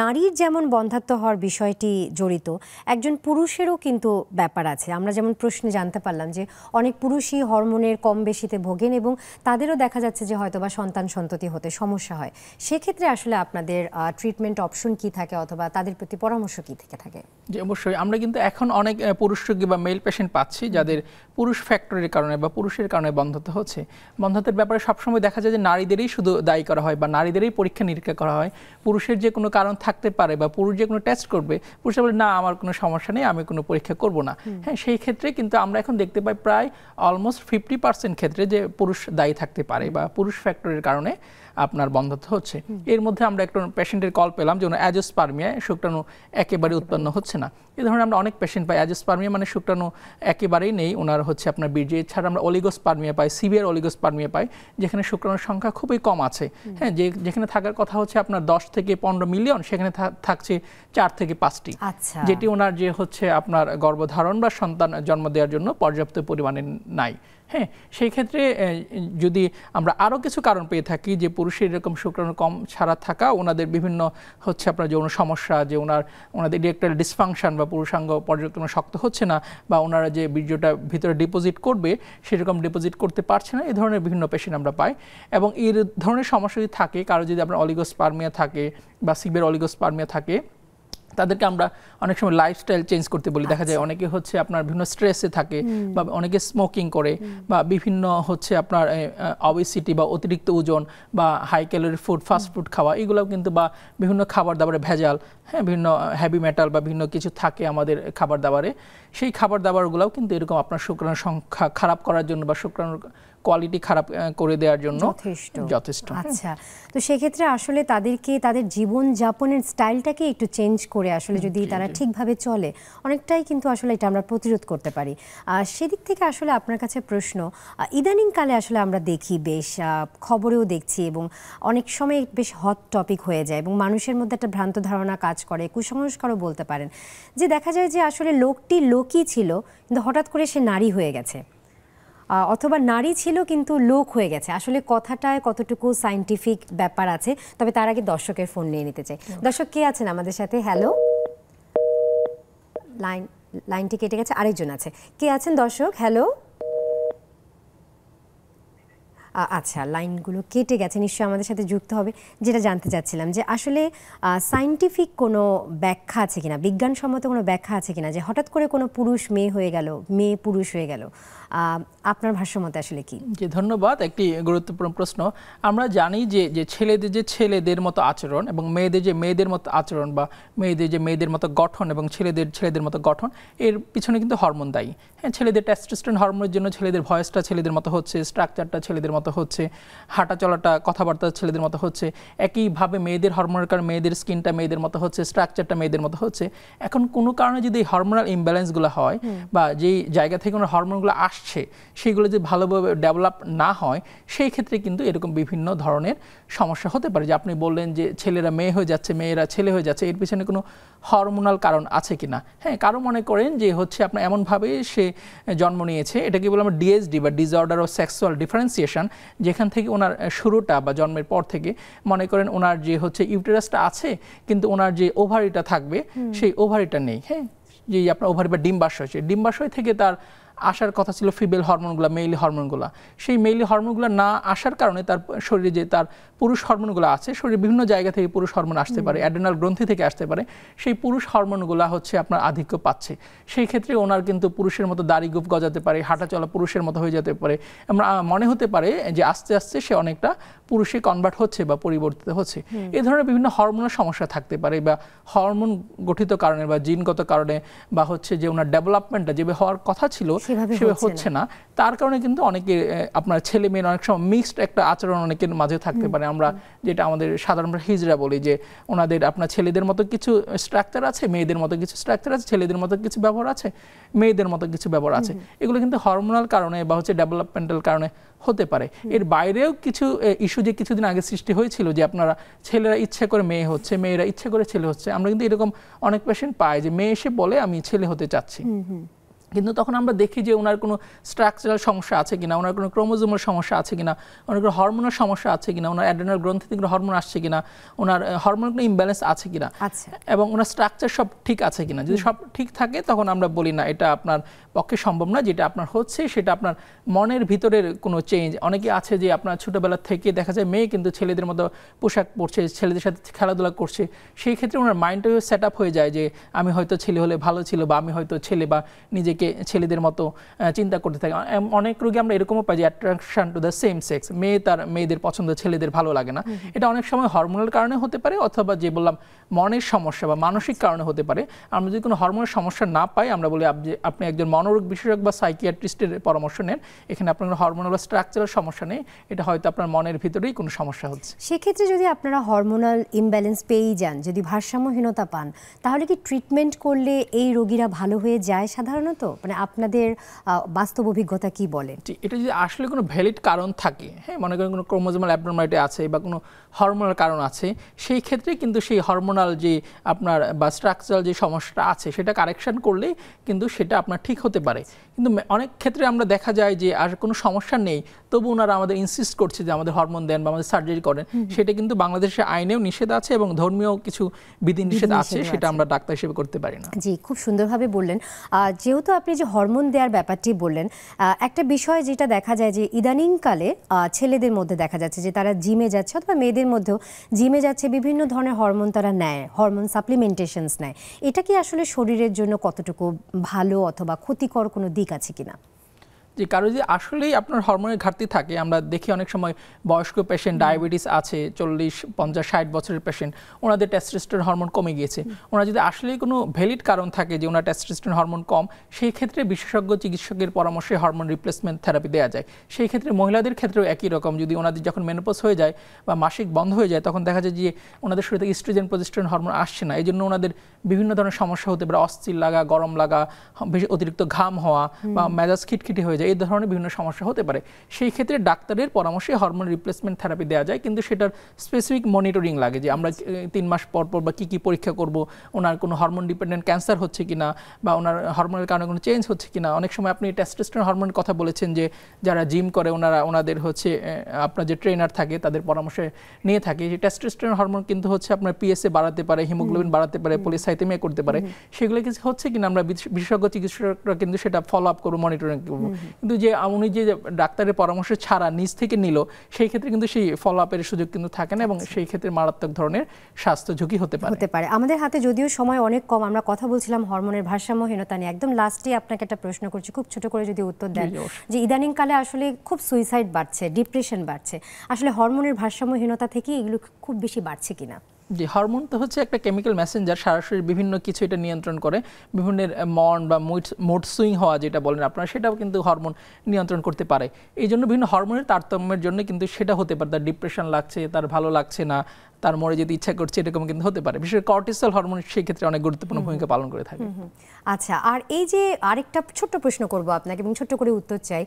নারীর যেমন বন্ধাত্ম হওয়ার বিষয়টি জড়িত একজন পুরুষেরও কিন্তু ব্যাপার আছে আমরা যেমন প্রশ্নে জানতে পারলাম যে অনেক পুরুষই হরমোনের কম বেশিতে ভোগেন এবং তাদেরও দেখা যাচ্ছে যে হয়তোবা সন্তান সন্ততি হতে সমস্যা হয় সেক্ষেত্রে আসলে আপনাদের ট্রিট ট্রিটমেন্ট অপশন কি থাকে অথবা তাদের প্রতি পরামর্শ কি থেকে থাকে জি অবশ্যই আমরা কিন্তু এখন অনেক পুরুষ রোগী বা মেল পেশেন্ট পাচ্ছি যাদের পুরুষ ফ্যাক্টরের কারণে বা পুরুষের কারণে বন্ধতা হচ্ছে বন্ধতার ব্যাপারে সবসময় দেখা যায় যে নারীদেরই শুধু দায়ী করা হয় বা নারীদেরই পরীক্ষা নিরীক্ষা করা হয় পুরুষের যে কোনো কারণ থাকতে পারে বা পুরুষ যে কোনো টেস্ট করবে পুরুষের বলে না আমার কোনো সমস্যা নেই আমি কোনো পরীক্ষা করব না হ্যাঁ সেই ক্ষেত্রে কিন্তু আমরা এখন দেখতে পাই প্রায় অলমোস্ট ফিফটি পার্সেন্ট ক্ষেত্রে যে পুরুষ দায়ী থাকতে পারে বা পুরুষ ফ্যাক্টরের কারণে আপনার বন্ধ হচ্ছে এর মধ্যে আমরা একটু পেশেন্টের কল পেলাম যে ওনার পারমিয়ায় শুক্রাণু একেবারে আচ্ছা। উৎপন্ন হচ্ছে না এ ধরনের আমরা অনেক পেশেন্ট পাই অ্যাজোস্পার্মিয়া মানে শুক্রাণু একেবারেই নেই ওনার হচ্ছে আপনার বীর্য এছাড়া আমরা অলিগোস্পার্মিয়া পাই সিভিয়ার অলিগোস্পার্মিয়া পাই যেখানে শুক্রাণুর সংখ্যা খুবই কম আছে হ্যাঁ যে যেখানে থাকার কথা হচ্ছে আপনার দশ থেকে পনেরো মিলিয়ন সেখানে থাকছে চার থেকে পাঁচটি আচ্ছা। যেটি ওনার যে হচ্ছে আপনার গর্ভধারণ বা সন্তান জন্ম দেওয়ার জন্য পর্যাপ্ত পরিমাণে নাই হ্যাঁ সেই ক্ষেত্রে যদি আমরা আরও কিছু কারণ পেয়ে থাকি যে পুরুষের এরকম শুক্রাণু কম ছাড়া থাকা ওনাদের বিভিন্ন হচ্ছে আপনার যৌন সমস্যা যে ওনার ওনাদের ইরেকটাইল ডিসফাংশন বা পুরুষাঙ্গ পর্যটন শক্ত হচ্ছে না বা ওনারা যে বীর্যটা ভিতরে ডিপোজিট করবে সেরকম ডিপোজিট করতে পারছে না এই ধরনের বিভিন্ন পেশেন্ট আমরা পাই এবং এর ধরনের সমস্যা যদি থাকে কারো যদি আপনার অলিগোস্পার্মিয়া থাকে বা সিবের অলিগোস্পার্মিয়া থাকে তাদেরকে আমরা অনেক সময় লাইফস্টাইল চেঞ্জ করতে বলি দেখা যায় আচ্ছা। অনেকে হচ্ছে আপনার বিভিন্ন স্ট্রেসে থাকে বা অনেকে স্মোকিং করে বা বিভিন্ন হচ্ছে আপনার অবেসিটি বা অতিরিক্ত ওজন বা high calorie food fast food খাওয়া এগুলো কিন্তু বা বিভিন্ন খাবার দাবারে ভেজাল হ্যাঁ বিভিন্ন হ্যাভি মেটাল বা বিভিন্ন কিছু থাকে আমাদের খাবার দাবারে সেই খাবার দাবারগুলোও কিন্তু এরকম আপনার শুক্রাণু সংখ্যা খারাপ করার জন্য বা শুক্রাণুর কোয়ালিটি খারাপ করে দেওয়ার জন্য যথেষ্ট আচ্ছা তো সেক্ষেত্রে আসলে তাদেরকে তাদের জীবন যাপনের স্টাইলটাকে একটু চেঞ্জ করে আসলে যদি তারা ঠিকভাবে চলে অনেকটাই কিন্তু আসলে এটা আমরা প্রতিরোধ করতে পারি আর সেদিক থেকে আসলে আপনার কাছে প্রশ্ন ইদানিংকালে আসলে আমরা দেখি বেশ খবরেও দেখছি এবং অনেক সময় বেশ হট টপিক হয়ে যায় এবং মানুষের মধ্যে একটা ভ্রান্ত ধারণা কাজ করে কুসংস্কারও বলতে পারেন যে দেখা যায় যে আসলে লোকটি লোকই ছিল কিন্তু হঠাৎ করে সে নারী হয়ে গেছে অথবা নারী ছিল কিন্তু লোক হয়ে গেছে আসলে কথাটায় কতটুকু সাইন্টিফিক ব্যাপার আছে তবে তার আগে দর্শকের ফোন নিয়ে নিতে চাই দর্শক কে আছেন আমাদের সাথে হ্যালো লাইন লাইনটি কেটে গেছে আরেকজন আছে কে আছেন দর্শক হ্যালো আচ্ছা লাইনগুলো কেটে গেছে নিশ্চয়ই আমাদের সাথে যুক্ত হবে যেটা জানতে চাচ্ছিলাম যে আসলে সাইন্টিফিক কোনো ব্যাখ্যা আছে কিনা বিজ্ঞানসম্মত কোনো ব্যাখ্যা আছে কিনা যে হঠাৎ করে কোনো পুরুষ মেয়ে হয়ে গেল মেয়ে পুরুষ হয়ে গেল আপনার ভাষ্যমতে আসলে কি যে ধন্যবাদ একটি গুরুত্বপূর্ণ প্রশ্ন আমরা জানি যে যে ছেলেদের যে ছেলেদের মতো আচরণ এবং মেয়েদের যে মেয়েদের মতো আচরণ বা মেয়েদের যে মেয়েদের মতো গঠন এবং ছেলেদের ছেলেদের মতো গঠন এর পিছনে কিন্তু হরমোন দায়ী হ্যাঁ ছেলেদের টেস্টোস্টেরন হরমোনের জন্য ছেলেদের ভয়েসটা ছেলেদের মতো হচ্ছে স্ট্রাকচারটা ছেলেদের মতো হচ্ছে হাঁটা চলাটা কথাবার্তা ছেলেদের মতো হচ্ছে একইভাবে মেয়েদের হরমোনের কারণে মেয়েদের স্কিনটা মেয়েদের মতো হচ্ছে স্ট্রাকচারটা মেয়েদের মতো হচ্ছে এখন কোনো কারণে যদি হরমোনাল ইমব্যালেন্সগুলো হয় বা যেই জায়গা থেকে হরমোনগুলো আস আসছে সেগুলো যদি ভালোভাবে ডেভেলপ না হয় সেই ক্ষেত্রে কিন্তু এরকম বিভিন্ন ধরনের সমস্যা হতে পারে যে আপনি বললেন যে ছেলেরা মেয়ে হয়ে যাচ্ছে মেয়েরা ছেলে হয়ে যাচ্ছে এর পিছনে কোনো হরমোনাল কারণ আছে কি না হ্যাঁ কারো মনে করেন যে হচ্ছে আপনার এমনভাবে সে জন্ম নিয়েছে এটাকে বললাম ডিএসডি বা ডিজঅর্ডার অফ সেক্সুয়াল ডিফারেন্সিয়েশন যেখান থেকে ওনার শুরুটা বা জন্মের পর থেকে মনে করেন ওনার যে হচ্ছে ইউটেরাসটা আছে কিন্তু ওনার যে ওভারিটা থাকবে সেই ওভারিটা নেই হ্যাঁ যে আপনার ওভারি বা ডিম্বাশয় হচ্ছে ডিম্বাশয় থেকে তার আসার কথা ছিল ফিমেল হরমোনগুলো মেইলি হরমোনগুলো সেই মেইলি হরমোনগুলো না আসার কারণে তার শরীরে যে তার পুরুষ হরমোনগুলো আছে শরীরে বিভিন্ন জায়গা থেকে পুরুষ হরমোন আসতে পারে অ্যাডেনাল গ্রন্থি থেকে আসতে পারে সেই পুরুষ হরমোনগুলো হচ্ছে আপনার আধিক্য পাচ্ছে সেই ক্ষেত্রে ওনার কিন্তু পুরুষের মতো দাড়ি গুপ গজাতে পারে হাঁটা চলা পুরুষের মতো হয়ে যেতে পারে আমরা মনে হতে পারে যে আস্তে আস্তে সে অনেকটা পুরুষে কনভার্ট হচ্ছে বা পরিবর্তিত হচ্ছে এ ধরনের বিভিন্ন হরমোনের সমস্যা থাকতে পারে বা হরমোন গঠিত কারণে বা জিনগত কারণে বা হচ্ছে যে ওনার ডেভেলপমেন্টটা যেভাবে হওয়ার কথা ছিল সেভাবে হচ্ছে না তার কারণে কিন্তু অনেকে আপনার ছেলে মেয়ের অনেক সময় মিক্সড একটা আচরণ অনেকের মাঝে থাকতে পারে আমরা যেটা আমাদের সাধারণত হিজরা বলি যে ওনাদের আপনার ছেলেদের মতো কিছু স্ট্রাকচার আছে মেয়েদের মতো কিছু স্ট্রাকচার আছে ছেলেদের মতো কিছু ব্যবহার আছে মেয়েদের মতো কিছু ব্যবহার আছে এগুলো কিন্তু হরমোনাল কারণে বা হচ্ছে ডেভেলপমেন্টাল কারণে হতে পারে এর বাইরেও কিছু ইস্যু ইস্যু যে কিছুদিন আগে সৃষ্টি হয়েছিল যে আপনারা ছেলেরা ইচ্ছে করে মেয়ে হচ্ছে মেয়েরা ইচ্ছে করে ছেলে হচ্ছে আমরা কিন্তু এরকম অনেক পেশেন্ট পাই যে মেয়ে এসে বলে আমি ছেলে হতে চাচ্ছি কিন্তু তখন আমরা দেখি যে ওনার কোনো স্ট্রাকচারাল সমস্যা আছে কিনা ওনার কোনো ক্রোমোজোমের সমস্যা আছে কিনা ওনার কোনো হরমোনের সমস্যা আছে কিনা ওনার অ্যাডেনাল গ্রন্থি থেকে হরমোন আসছে কিনা ওনার হরমোন কোনো ইমব্যালেন্স আছে কিনা আচ্ছা। এবং ওনার স্ট্রাকচার সব ঠিক আছে কিনা যদি সব ঠিক থাকে তখন আমরা বলি না এটা আপনার পক্ষে সম্ভব না যেটা আপনার হচ্ছে সেটা আপনার মনের ভিতরের কোনো চেঞ্জ অনেকে আছে যে আপনার ছোটোবেলা থেকে দেখা যায় মেয়ে কিন্তু ছেলেদের মতো পোশাক পরছে ছেলেদের সাথে খেলাধুলা করছে সেই ক্ষেত্রে ওনার মাইন্ডটাও সেট আপ হয়ে যায় যে আমি হয়তো ছেলে হলে ভালো ছিল বা আমি হয়তো ছেলে বা নিজেকে দিকে ছেলেদের মতো চিন্তা করতে থাকে অনেক রোগী আমরা এরকমও পাই যে attraction to the same sex মেয়ে তার মেয়েদের পছন্দ ছেলেদের ভালো লাগে না এটা অনেক সময় হরমোনাল কারণে হতে পারে অথবা যে বললাম মনের সমস্যা বা মানসিক কারণে হতে পারে আমরা যদি কোনো হরমোনের সমস্যা না পাই আমরা বলি আপনি একজন মনোরোগ বিশেষজ্ঞ বা সাইকিয়াট্রিস্টের পরামর্শ নেন এখানে আপনার হরমোনাল বা স্ট্রাকচারাল সমস্যা নেই এটা হয়তো আপনার মনের ভিতরেই কোনো সমস্যা হচ্ছে সেক্ষেত্রে যদি আপনারা হরমোনাল ইমব্যালেন্স পেয়েই যান যদি ভারসাম্যহীনতা পান তাহলে কি ট্রিটমেন্ট করলে এই রোগীরা ভালো হয়ে যায় সাধারণত মানে আপনাদের বাস্তব অভিজ্ঞতা কি বলেন এটা যদি আসলে কোনো ভ্যালিড কারণ থাকে হ্যাঁ মনে করেন কোনো ক্রোমোজোমাল অ্যাবনর্মালিটি আছে বা কোনো হরমোনাল কারণ আছে সেই ক্ষেত্রে কিন্তু সেই হরমোনাল যে আপনার বা স্ট্রাকচারাল যে সমস্যাটা আছে সেটা কারেকশন করলে কিন্তু সেটা আপনার ঠিক হতে পারে কিন্তু অনেক ক্ষেত্রে আমরা দেখা যায় যে আর কোনো সমস্যা নেই তবু ওনারা আমাদের ইনসিস্ট করছে যে আমাদের হরমোন দেন বা আমাদের সার্জারি করেন সেটা কিন্তু বাংলাদেশের আইনেও নিষেধ আছে এবং ধর্মীয় কিছু বিধিনিষেধ আছে সেটা আমরা ডাক্তার হিসেবে করতে পারি না জি খুব সুন্দরভাবে বললেন যেহেতু আপনি যে হরমোন দেওয়ার ব্যাপারটি বললেন একটা বিষয় যেটা দেখা যায় যে ইদানিংকালে ছেলেদের মধ্যে দেখা যাচ্ছে যে তারা জিমে যাচ্ছে অথবা মেয়েদের মধ্যেও জিমে যাচ্ছে বিভিন্ন ধরনের হরমোন তারা নেয় হরমোন সাপ্লিমেন্টেশনস নেয় এটা কি আসলে শরীরের জন্য কতটুকু ভালো অথবা ক্ষতিকর কোনো দিক আছে কিনা যে কারো যদি আসলেই আপনার হরমোনের ঘাটতি থাকে আমরা দেখি অনেক সময় বয়স্ক পেশেন্ট ডায়াবেটিস আছে চল্লিশ পঞ্চাশ ষাট বছরের পেশেন্ট ওনাদের টেস্টোস্টেরন হরমোন কমে গিয়েছে ওনার যদি আসলেই কোনো ভ্যালিড কারণ থাকে যে ওনার টেস্টোস্টেরন হরমোন কম সেই ক্ষেত্রে বিশেষজ্ঞ চিকিৎসকের পরামর্শে হরমোন রিপ্লেসমেন্ট থেরাপি দেওয়া যায় সেই ক্ষেত্রে মহিলাদের ক্ষেত্রেও একই রকম যদি ওনাদের যখন মেনোপোস হয়ে যায় বা মাসিক বন্ধ হয়ে যায় তখন দেখা যায় যে ওনাদের শরীর থেকে স্ট্রিজেন প্রজেস্ট্রন হরমোন আসছে না এই জন্য ওনাদের বিভিন্ন ধরনের সমস্যা হতে পারে অস্থির লাগা গরম লাগা অতিরিক্ত ঘাম হওয়া বা মেজাজ খিটখিটি হয়ে যায় এই ধরনের বিভিন্ন সমস্যা হতে পারে সেই ক্ষেত্রে ডাক্তারের পরামর্শে হরমোন রিপ্লেসমেন্ট থেরাপি দেওয়া যায় কিন্তু সেটার স্পেসিফিক মনিটরিং লাগে যে আমরা তিন মাস পর পর বা কী কী পরীক্ষা করব ওনার কোনো হরমোন ডিপেন্ডেন্ট ক্যান্সার হচ্ছে কি না বা ওনার হরমোনের কারণে কোনো চেঞ্জ হচ্ছে কি না অনেক সময় আপনি টেস্টোস্টেরন হরমোনের কথা বলেছেন যে যারা জিম করে ওনারা ওনাদের হচ্ছে আপনার যে ট্রেনার থাকে তাদের পরামর্শে নিয়ে থাকে যে টেস্টোস্টেরন হরমোন কিন্তু হচ্ছে আপনার পিএসএ বাড়াতে পারে হিমোগ্লোবিন বাড়াতে পারে পলিসাইথেমিয়া করতে পারে সেগুলো কিছু হচ্ছে কিনা আমরা বিশেষজ্ঞ চিকিৎসকরা কিন্তু সেটা ফলো আপ করবো মনিটরিং করবো কিন্তু যে উনি যে ডাক্তারের পরামর্শ ছাড়া নিজ থেকে নিল সেই ক্ষেত্রে কিন্তু সেই ফলো আপের সুযোগ কিন্তু থাকে না এবং আচ্ছা। সেই ক্ষেত্রে মারাত্মক ধরনের স্বাস্থ্য ঝুঁকি হতে পারে হতে পারে আমাদের হাতে যদিও সময় অনেক কম আমরা কথা বলছিলাম হরমোনের ভারসাম্যহীনতা নিয়ে একদম লাস্টে আপনাকে একটা প্রশ্ন করছি খুব ছোট করে যদি উত্তর দেন যে ইদানিং কালে আসলে খুব সুইসাইড বাড়ছে ডিপ্রেশন বাড়ছে আসলে হরমোনের ভারসাম্যহীনতা থেকে এগুলো খুব বেশি বাড়ছে কিনা জি হরমোন তো হচ্ছে একটা কেমিক্যাল মেসেঞ্জার সরাসরি বিভিন্ন কিছু এটা নিয়ন্ত্রণ করে বিভিন্ন মন বা মুড সুইং হওয়া যেটা বলেন আপনারা সেটাও কিন্তু হরমোন নিয়ন্ত্রণ করতে পারে এই জন্য বিভিন্ন হরমোনের তারতম্যের জন্য কিন্তু সেটা হতে পারে তার ডিপ্রেশন লাগছে তার ভালো লাগছে না তার মরে যেতে ইচ্ছা করছে এরকম কিন্তু হতে পারে বিশেষ কর্টিসল হরমোন ক্ষেত্রে অনেক গুরুত্বপূর্ণ ভূমিকা পালন করে থাকে আচ্ছা আর এই যে আরেকটা ছোট্ট প্রশ্ন করব আপনাকে এবং ছোট্ট করে উত্তর চাই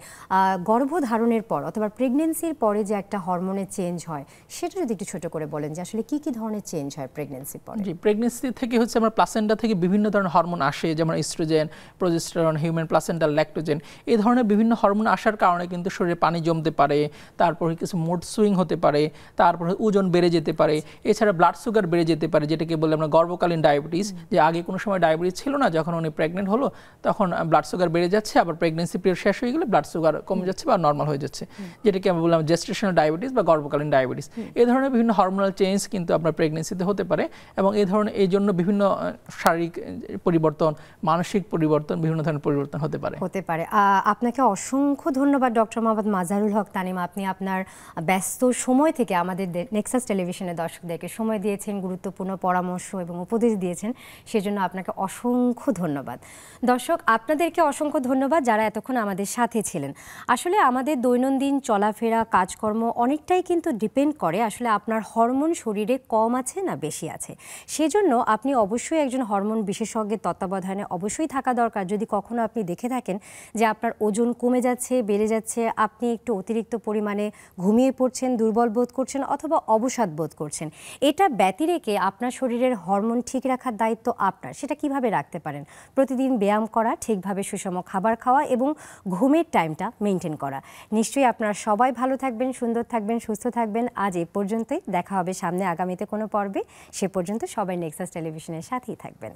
গর্ভধারণের পর অথবা প্রেগনেন্সির পরে যে একটা হরমোনের চেঞ্জ হয় সেটা যদি একটু ছোট করে বলেন যে আসলে কি কি ধরনের চেঞ্জ হয় প্রেগনেন্সির পর জি প্রেগনেন্সি থেকে হচ্ছে আমার প্লাসেন্ডা থেকে বিভিন্ন ধরনের হরমোন আসে যেমন oestrogen progesterone human placental lactogen এই ধরনের বিভিন্ন হরমোন আসার কারণে কিন্তু শরীরে পানি জমতে পারে তারপরে কিছু মোড সুইং হতে পারে তারপরে ওজন বেড়ে যেতে পারে এছাড়া ব্লাড সুগার বেড়ে যেতে পারে যেটাকে বলে আমরা গর্ভকালীন ডায়াবেটিস যে আগে কোনো সময় ডায়াবেটিস ছিল না যখন উনি প্রেগনেন্ট হলো তখন ব্লাড সুগার বেড়ে যাচ্ছে আবার প্রেগনেন্সি পিরিয়ড শেষ হয়ে গেলে ব্লাড সুগার কমে যাচ্ছে বা নর্মাল হয়ে যাচ্ছে যেটাকে আমরা বললাম জেস্টেশনাল ডায়াবেটিস বা গর্ভকালীন ডায়াবেটিস এই ধরনের বিভিন্ন হরমোনাল চেঞ্জ কিন্তু আপনার প্রেগনেন্সিতে হতে পারে এবং এই ধরনের এই জন্য বিভিন্ন শারীরিক পরিবর্তন মানসিক পরিবর্তন বিভিন্ন ধরনের পরিবর্তন হতে পারে হতে পারে আপনাকে অসংখ্য ধন্যবাদ ডক্টর মোহাম্মদ মাজারুল হক তানিম আপনি আপনার ব্যস্ত সময় থেকে আমাদের নেক্সাস টেলিভিশনে দর্শক দর্শকদেরকে সময় দিয়েছেন গুরুত্বপূর্ণ পরামর্শ এবং উপদেশ দিয়েছেন সেজন্য আপনাকে অসংখ্য ধন্যবাদ দর্শক আপনাদেরকে অসংখ্য ধন্যবাদ যারা এতক্ষণ আমাদের সাথে ছিলেন আসলে আমাদের দৈনন্দিন চলাফেরা কাজকর্ম অনেকটাই কিন্তু ডিপেন্ড করে আসলে আপনার হরমোন শরীরে কম আছে না বেশি আছে সেজন্য আপনি অবশ্যই একজন হরমোন বিশেষজ্ঞের তত্ত্বাবধানে অবশ্যই থাকা দরকার যদি কখনো আপনি দেখে থাকেন যে আপনার ওজন কমে যাচ্ছে বেড়ে যাচ্ছে আপনি একটু অতিরিক্ত পরিমাণে ঘুমিয়ে পড়ছেন দুর্বল বোধ করছেন অথবা অবসাদ বোধ করছেন করছেন এটা ব্যতি রেখে আপনার শরীরের হরমোন ঠিক রাখার দায়িত্ব আপনার সেটা কিভাবে রাখতে পারেন প্রতিদিন ব্যায়াম করা ঠিকভাবে সুষম খাবার খাওয়া এবং ঘুমের টাইমটা মেনটেন করা নিশ্চয়ই আপনারা সবাই ভালো থাকবেন সুন্দর থাকবেন সুস্থ থাকবেন আজ এ পর্যন্তই দেখা হবে সামনে আগামীতে কোনো পর্বে সে পর্যন্ত সবাই নেক্সাস টেলিভিশনের সাথেই থাকবেন